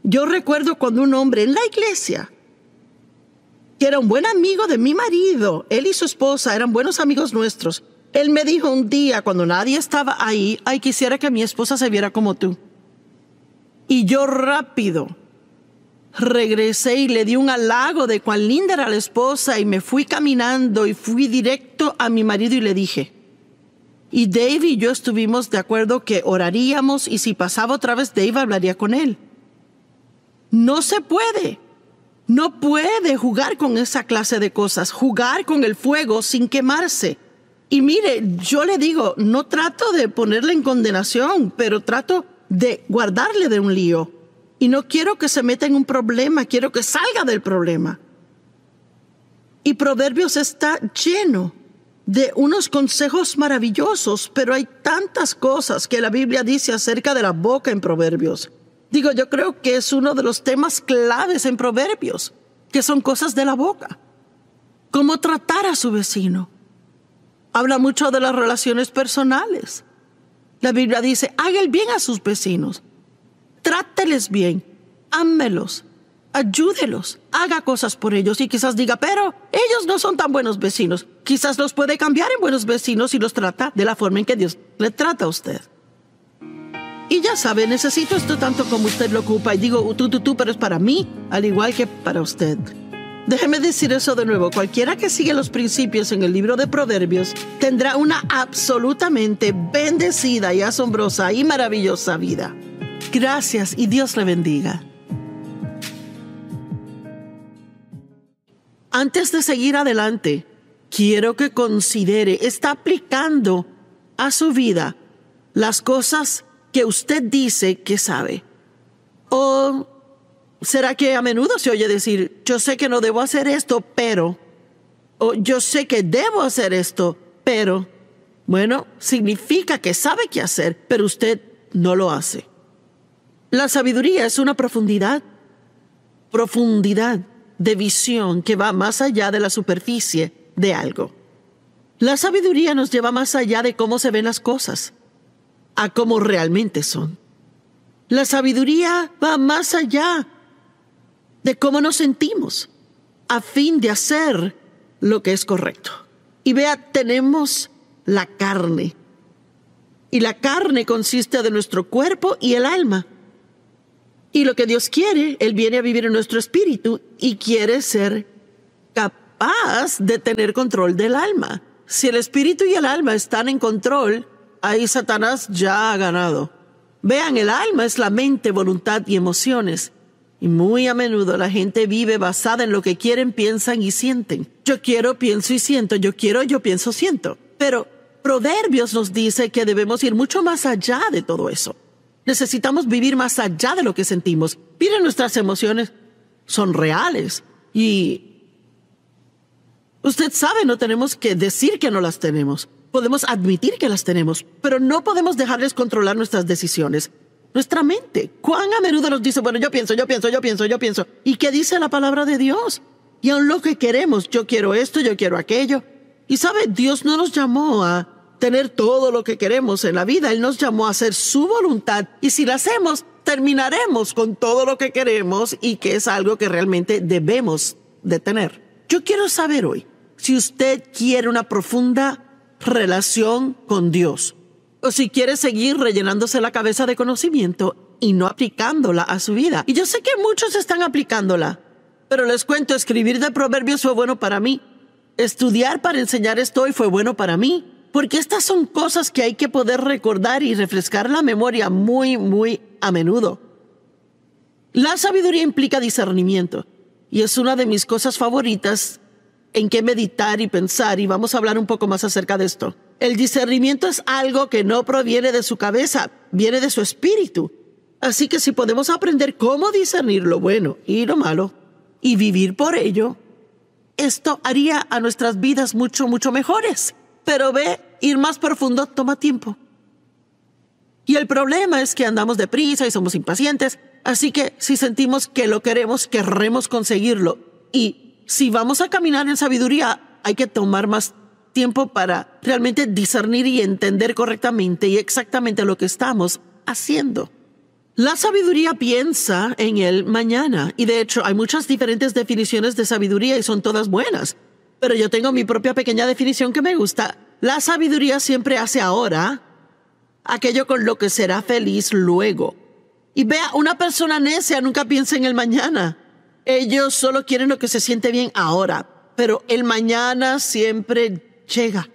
Yo recuerdo cuando un hombre en la iglesia, que era un buen amigo de mi marido, él y su esposa eran buenos amigos nuestros, él me dijo un día cuando nadie estaba ahí, ay, quisiera que mi esposa se viera como tú. Y yo rápido Regresé y le di un halago de cuán linda era la esposa y me fui caminando y fui directo a mi marido y le dije. Y Dave y yo estuvimos de acuerdo que oraríamos y si pasaba otra vez Dave hablaría con él. No se puede. No puede jugar con esa clase de cosas, jugar con el fuego sin quemarse. Y mire, yo le digo, no trato de ponerle en condenación, pero trato de guardarle de un lío. Y no quiero que se meta en un problema, quiero que salga del problema. Y Proverbios está lleno de unos consejos maravillosos, pero hay tantas cosas que la Biblia dice acerca de la boca en Proverbios. Digo, yo creo que es uno de los temas claves en Proverbios, que son cosas de la boca. Cómo tratar a su vecino. Habla mucho de las relaciones personales. La Biblia dice, haga el bien a sus vecinos tráteles bien, ámelos, ayúdelos, haga cosas por ellos y quizás diga, pero ellos no son tan buenos vecinos. Quizás los puede cambiar en buenos vecinos ...y los trata de la forma en que Dios le trata a usted. Y ya sabe, necesito esto tanto como usted lo ocupa. Y digo, tú, tú, tú, pero es para mí, al igual que para usted. Déjeme decir eso de nuevo. Cualquiera que sigue los principios en el libro de Proverbios tendrá una absolutamente bendecida y asombrosa y maravillosa vida. Gracias y Dios le bendiga. Antes de seguir adelante, quiero que considere, está aplicando a su vida las cosas que usted dice que sabe. ¿O será que a menudo se oye decir, yo sé que no debo hacer esto, pero... O yo sé que debo hacer esto, pero... Bueno, significa que sabe qué hacer, pero usted no lo hace. La sabiduría es una profundidad, profundidad de visión que va más allá de la superficie de algo. La sabiduría nos lleva más allá de cómo se ven las cosas, a cómo realmente son. La sabiduría va más allá de cómo nos sentimos, a fin de hacer lo que es correcto. Y vea, tenemos la carne. Y la carne consiste de nuestro cuerpo y el alma. Y lo que Dios quiere, Él viene a vivir en nuestro espíritu y quiere ser capaz de tener control del alma. Si el espíritu y el alma están en control, ahí Satanás ya ha ganado. Vean, el alma es la mente, voluntad y emociones. Y muy a menudo la gente vive basada en lo que quieren, piensan y sienten. Yo quiero, pienso y siento. Yo quiero, yo pienso, siento. Pero Proverbios nos dice que debemos ir mucho más allá de todo eso. Necesitamos vivir más allá de lo que sentimos. Miren, nuestras emociones son reales y usted sabe, no tenemos que decir que no las tenemos. Podemos admitir que las tenemos, pero no podemos dejarles controlar nuestras decisiones. Nuestra mente, cuán a menudo nos dice, bueno, yo pienso, yo pienso, yo pienso, yo pienso. ¿Y qué dice la palabra de Dios? Y aun lo que queremos, yo quiero esto, yo quiero aquello. Y sabe, Dios no nos llamó a tener todo lo que queremos en la vida. Él nos llamó a hacer su voluntad y si la hacemos, terminaremos con todo lo que queremos y que es algo que realmente debemos de tener. Yo quiero saber hoy si usted quiere una profunda relación con Dios o si quiere seguir rellenándose la cabeza de conocimiento y no aplicándola a su vida. Y yo sé que muchos están aplicándola, pero les cuento, escribir de proverbios fue bueno para mí. Estudiar para enseñar esto hoy fue bueno para mí porque estas son cosas que hay que poder recordar y refrescar la memoria muy, muy a menudo. La sabiduría implica discernimiento y es una de mis cosas favoritas en que meditar y pensar y vamos a hablar un poco más acerca de esto. El discernimiento es algo que no proviene de su cabeza, viene de su espíritu. Así que si podemos aprender cómo discernir lo bueno y lo malo y vivir por ello, esto haría a nuestras vidas mucho, mucho mejores. Pero ve ir más profundo toma tiempo. Y el problema es que andamos deprisa y somos impacientes, así que si sentimos que lo queremos, querremos conseguirlo. Y si vamos a caminar en sabiduría, hay que tomar más tiempo para realmente discernir y entender correctamente y exactamente lo que estamos haciendo. La sabiduría piensa en el mañana y de hecho hay muchas diferentes definiciones de sabiduría y son todas buenas, pero yo tengo mi propia pequeña definición que me gusta la sabiduría siempre hace ahora aquello con lo que será feliz luego. Y vea, una persona necia nunca piensa en el mañana. Ellos solo quieren lo que se siente bien ahora, pero el mañana siempre llega.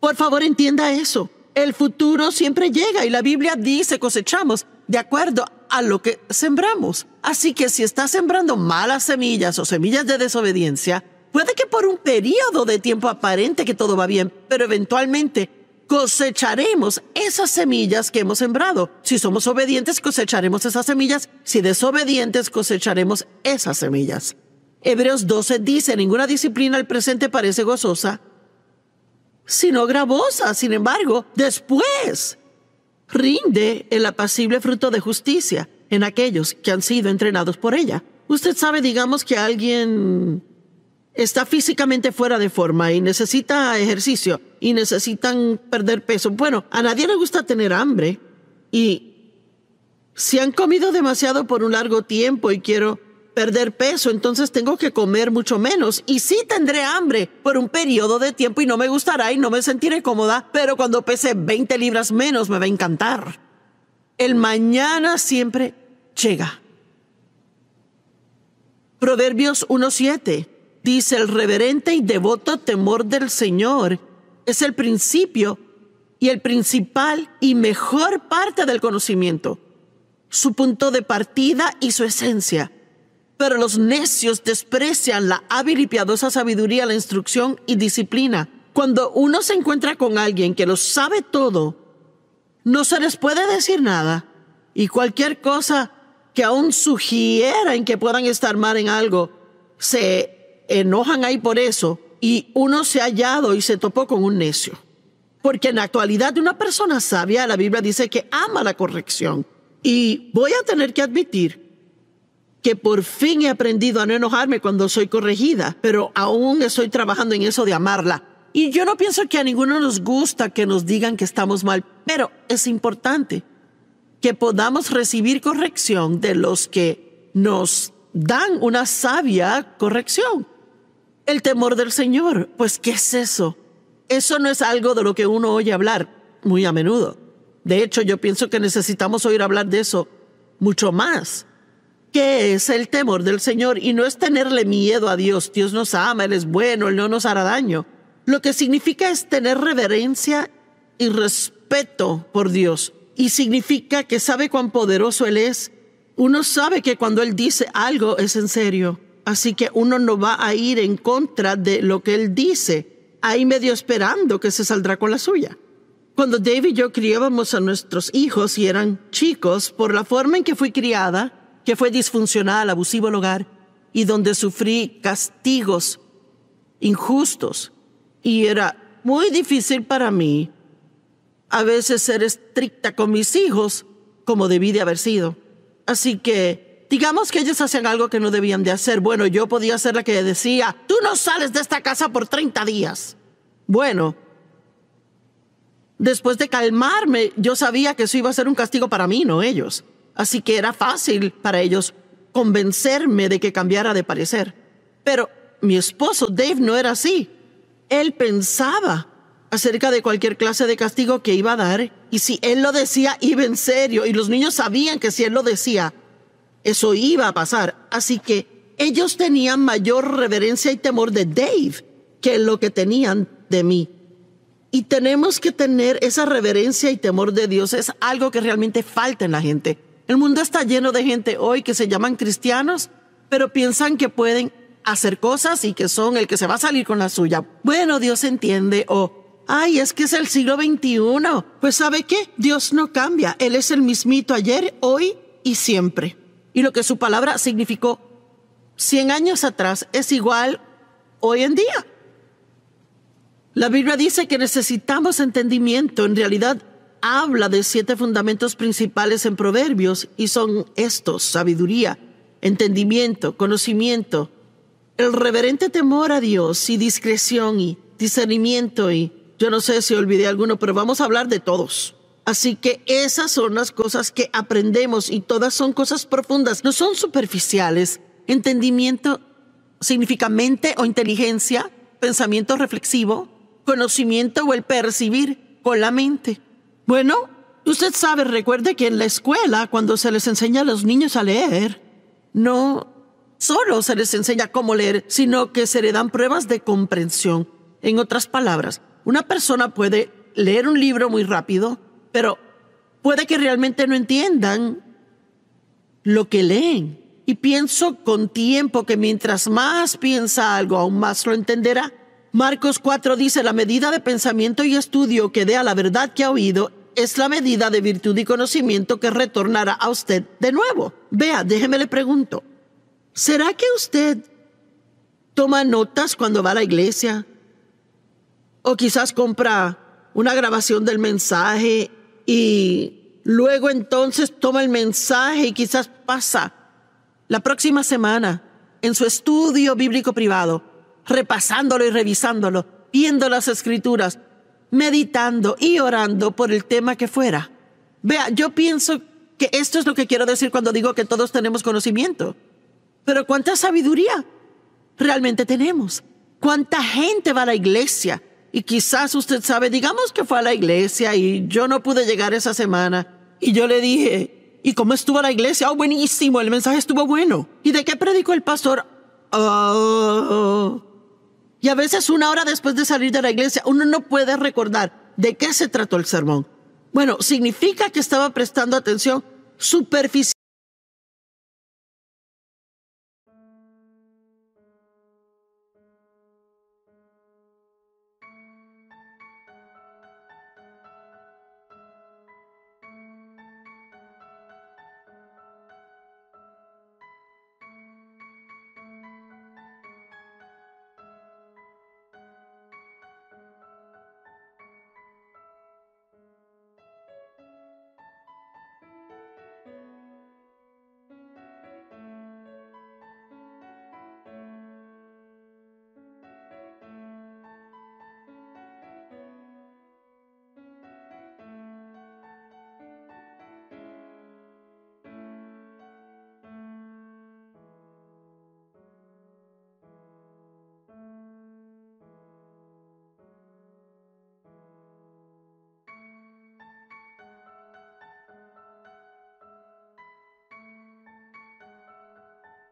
Por favor, entienda eso. El futuro siempre llega y la Biblia dice cosechamos de acuerdo a lo que sembramos. Así que si está sembrando malas semillas o semillas de desobediencia, Puede que por un periodo de tiempo aparente que todo va bien, pero eventualmente cosecharemos esas semillas que hemos sembrado. Si somos obedientes, cosecharemos esas semillas. Si desobedientes, cosecharemos esas semillas. Hebreos 12 dice, ninguna disciplina al presente parece gozosa, sino gravosa. Sin embargo, después rinde el apacible fruto de justicia en aquellos que han sido entrenados por ella. Usted sabe, digamos, que alguien está físicamente fuera de forma y necesita ejercicio y necesitan perder peso. Bueno, a nadie le gusta tener hambre y si han comido demasiado por un largo tiempo y quiero perder peso, entonces tengo que comer mucho menos y sí tendré hambre por un periodo de tiempo y no me gustará y no me sentiré cómoda, pero cuando pese 20 libras menos me va a encantar. El mañana siempre llega. Proverbios 1.7 Dice, el reverente y devoto temor del Señor es el principio y el principal y mejor parte del conocimiento, su punto de partida y su esencia. Pero los necios desprecian la hábil y piadosa sabiduría, la instrucción y disciplina. Cuando uno se encuentra con alguien que lo sabe todo, no se les puede decir nada y cualquier cosa que aún sugiera en que puedan estar mal en algo, se enojan ahí por eso y uno se ha hallado y se topó con un necio. Porque en la actualidad una persona sabia, la Biblia dice que ama la corrección. Y voy a tener que admitir que por fin he aprendido a no enojarme cuando soy corregida, pero aún estoy trabajando en eso de amarla. Y yo no pienso que a ninguno nos gusta que nos digan que estamos mal, pero es importante que podamos recibir corrección de los que nos dan una sabia corrección. El temor del Señor, pues ¿qué es eso? Eso no es algo de lo que uno oye hablar muy a menudo. De hecho, yo pienso que necesitamos oír hablar de eso mucho más. ¿Qué es el temor del Señor? Y no es tenerle miedo a Dios. Dios nos ama, Él es bueno, Él no nos hará daño. Lo que significa es tener reverencia y respeto por Dios. Y significa que sabe cuán poderoso Él es. Uno sabe que cuando Él dice algo es en serio. Así que uno no va a ir en contra de lo que él dice, ahí medio esperando que se saldrá con la suya. Cuando David y yo criábamos a nuestros hijos y eran chicos, por la forma en que fui criada, que fue disfuncional, abusivo el hogar, y donde sufrí castigos injustos, y era muy difícil para mí a veces ser estricta con mis hijos, como debí de haber sido. Así que Digamos que ellos hacían algo que no debían de hacer. Bueno, yo podía ser la que decía, tú no sales de esta casa por 30 días. Bueno, después de calmarme, yo sabía que eso iba a ser un castigo para mí, no ellos. Así que era fácil para ellos convencerme de que cambiara de parecer. Pero mi esposo Dave no era así. Él pensaba acerca de cualquier clase de castigo que iba a dar y si él lo decía iba en serio y los niños sabían que si él lo decía eso iba a pasar. Así que ellos tenían mayor reverencia y temor de Dave que lo que tenían de mí. Y tenemos que tener esa reverencia y temor de Dios. Es algo que realmente falta en la gente. El mundo está lleno de gente hoy que se llaman cristianos, pero piensan que pueden hacer cosas y que son el que se va a salir con la suya. Bueno, Dios entiende o, ay, es que es el siglo XXI. Pues sabe qué, Dios no cambia. Él es el mismito ayer, hoy y siempre y lo que su palabra significó cien años atrás es igual hoy en día. La Biblia dice que necesitamos entendimiento. En realidad, habla de siete fundamentos principales en Proverbios y son estos, sabiduría, entendimiento, conocimiento, el reverente temor a Dios y discreción y discernimiento y yo no sé si olvidé alguno, pero vamos a hablar de todos. Así que esas son las cosas que aprendemos y todas son cosas profundas, no son superficiales. Entendimiento significa mente o inteligencia, pensamiento reflexivo, conocimiento o el percibir con la mente. Bueno, usted sabe, recuerde que en la escuela, cuando se les enseña a los niños a leer, no solo se les enseña cómo leer, sino que se le dan pruebas de comprensión. En otras palabras, una persona puede leer un libro muy rápido, pero puede que realmente no entiendan lo que leen. Y pienso con tiempo que mientras más piensa algo, aún más lo entenderá. Marcos 4 dice, la medida de pensamiento y estudio que dé a la verdad que ha oído es la medida de virtud y conocimiento que retornará a usted de nuevo. Vea, déjeme le pregunto, ¿será que usted toma notas cuando va a la iglesia? ¿O quizás compra una grabación del mensaje y luego entonces toma el mensaje y quizás pasa la próxima semana en su estudio bíblico privado, repasándolo y revisándolo, viendo las escrituras, meditando y orando por el tema que fuera. Vea, yo pienso que esto es lo que quiero decir cuando digo que todos tenemos conocimiento. Pero ¿cuánta sabiduría realmente tenemos? ¿Cuánta gente va a la iglesia? y quizás usted sabe, digamos que fue a la iglesia y yo no pude llegar esa semana y yo le dije, ¿y cómo estuvo la iglesia? Oh, buenísimo, el mensaje estuvo bueno. ¿Y de qué predicó el pastor? Oh. Y a veces una hora después de salir de la iglesia uno no puede recordar de qué se trató el sermón. Bueno, significa que estaba prestando atención superficial.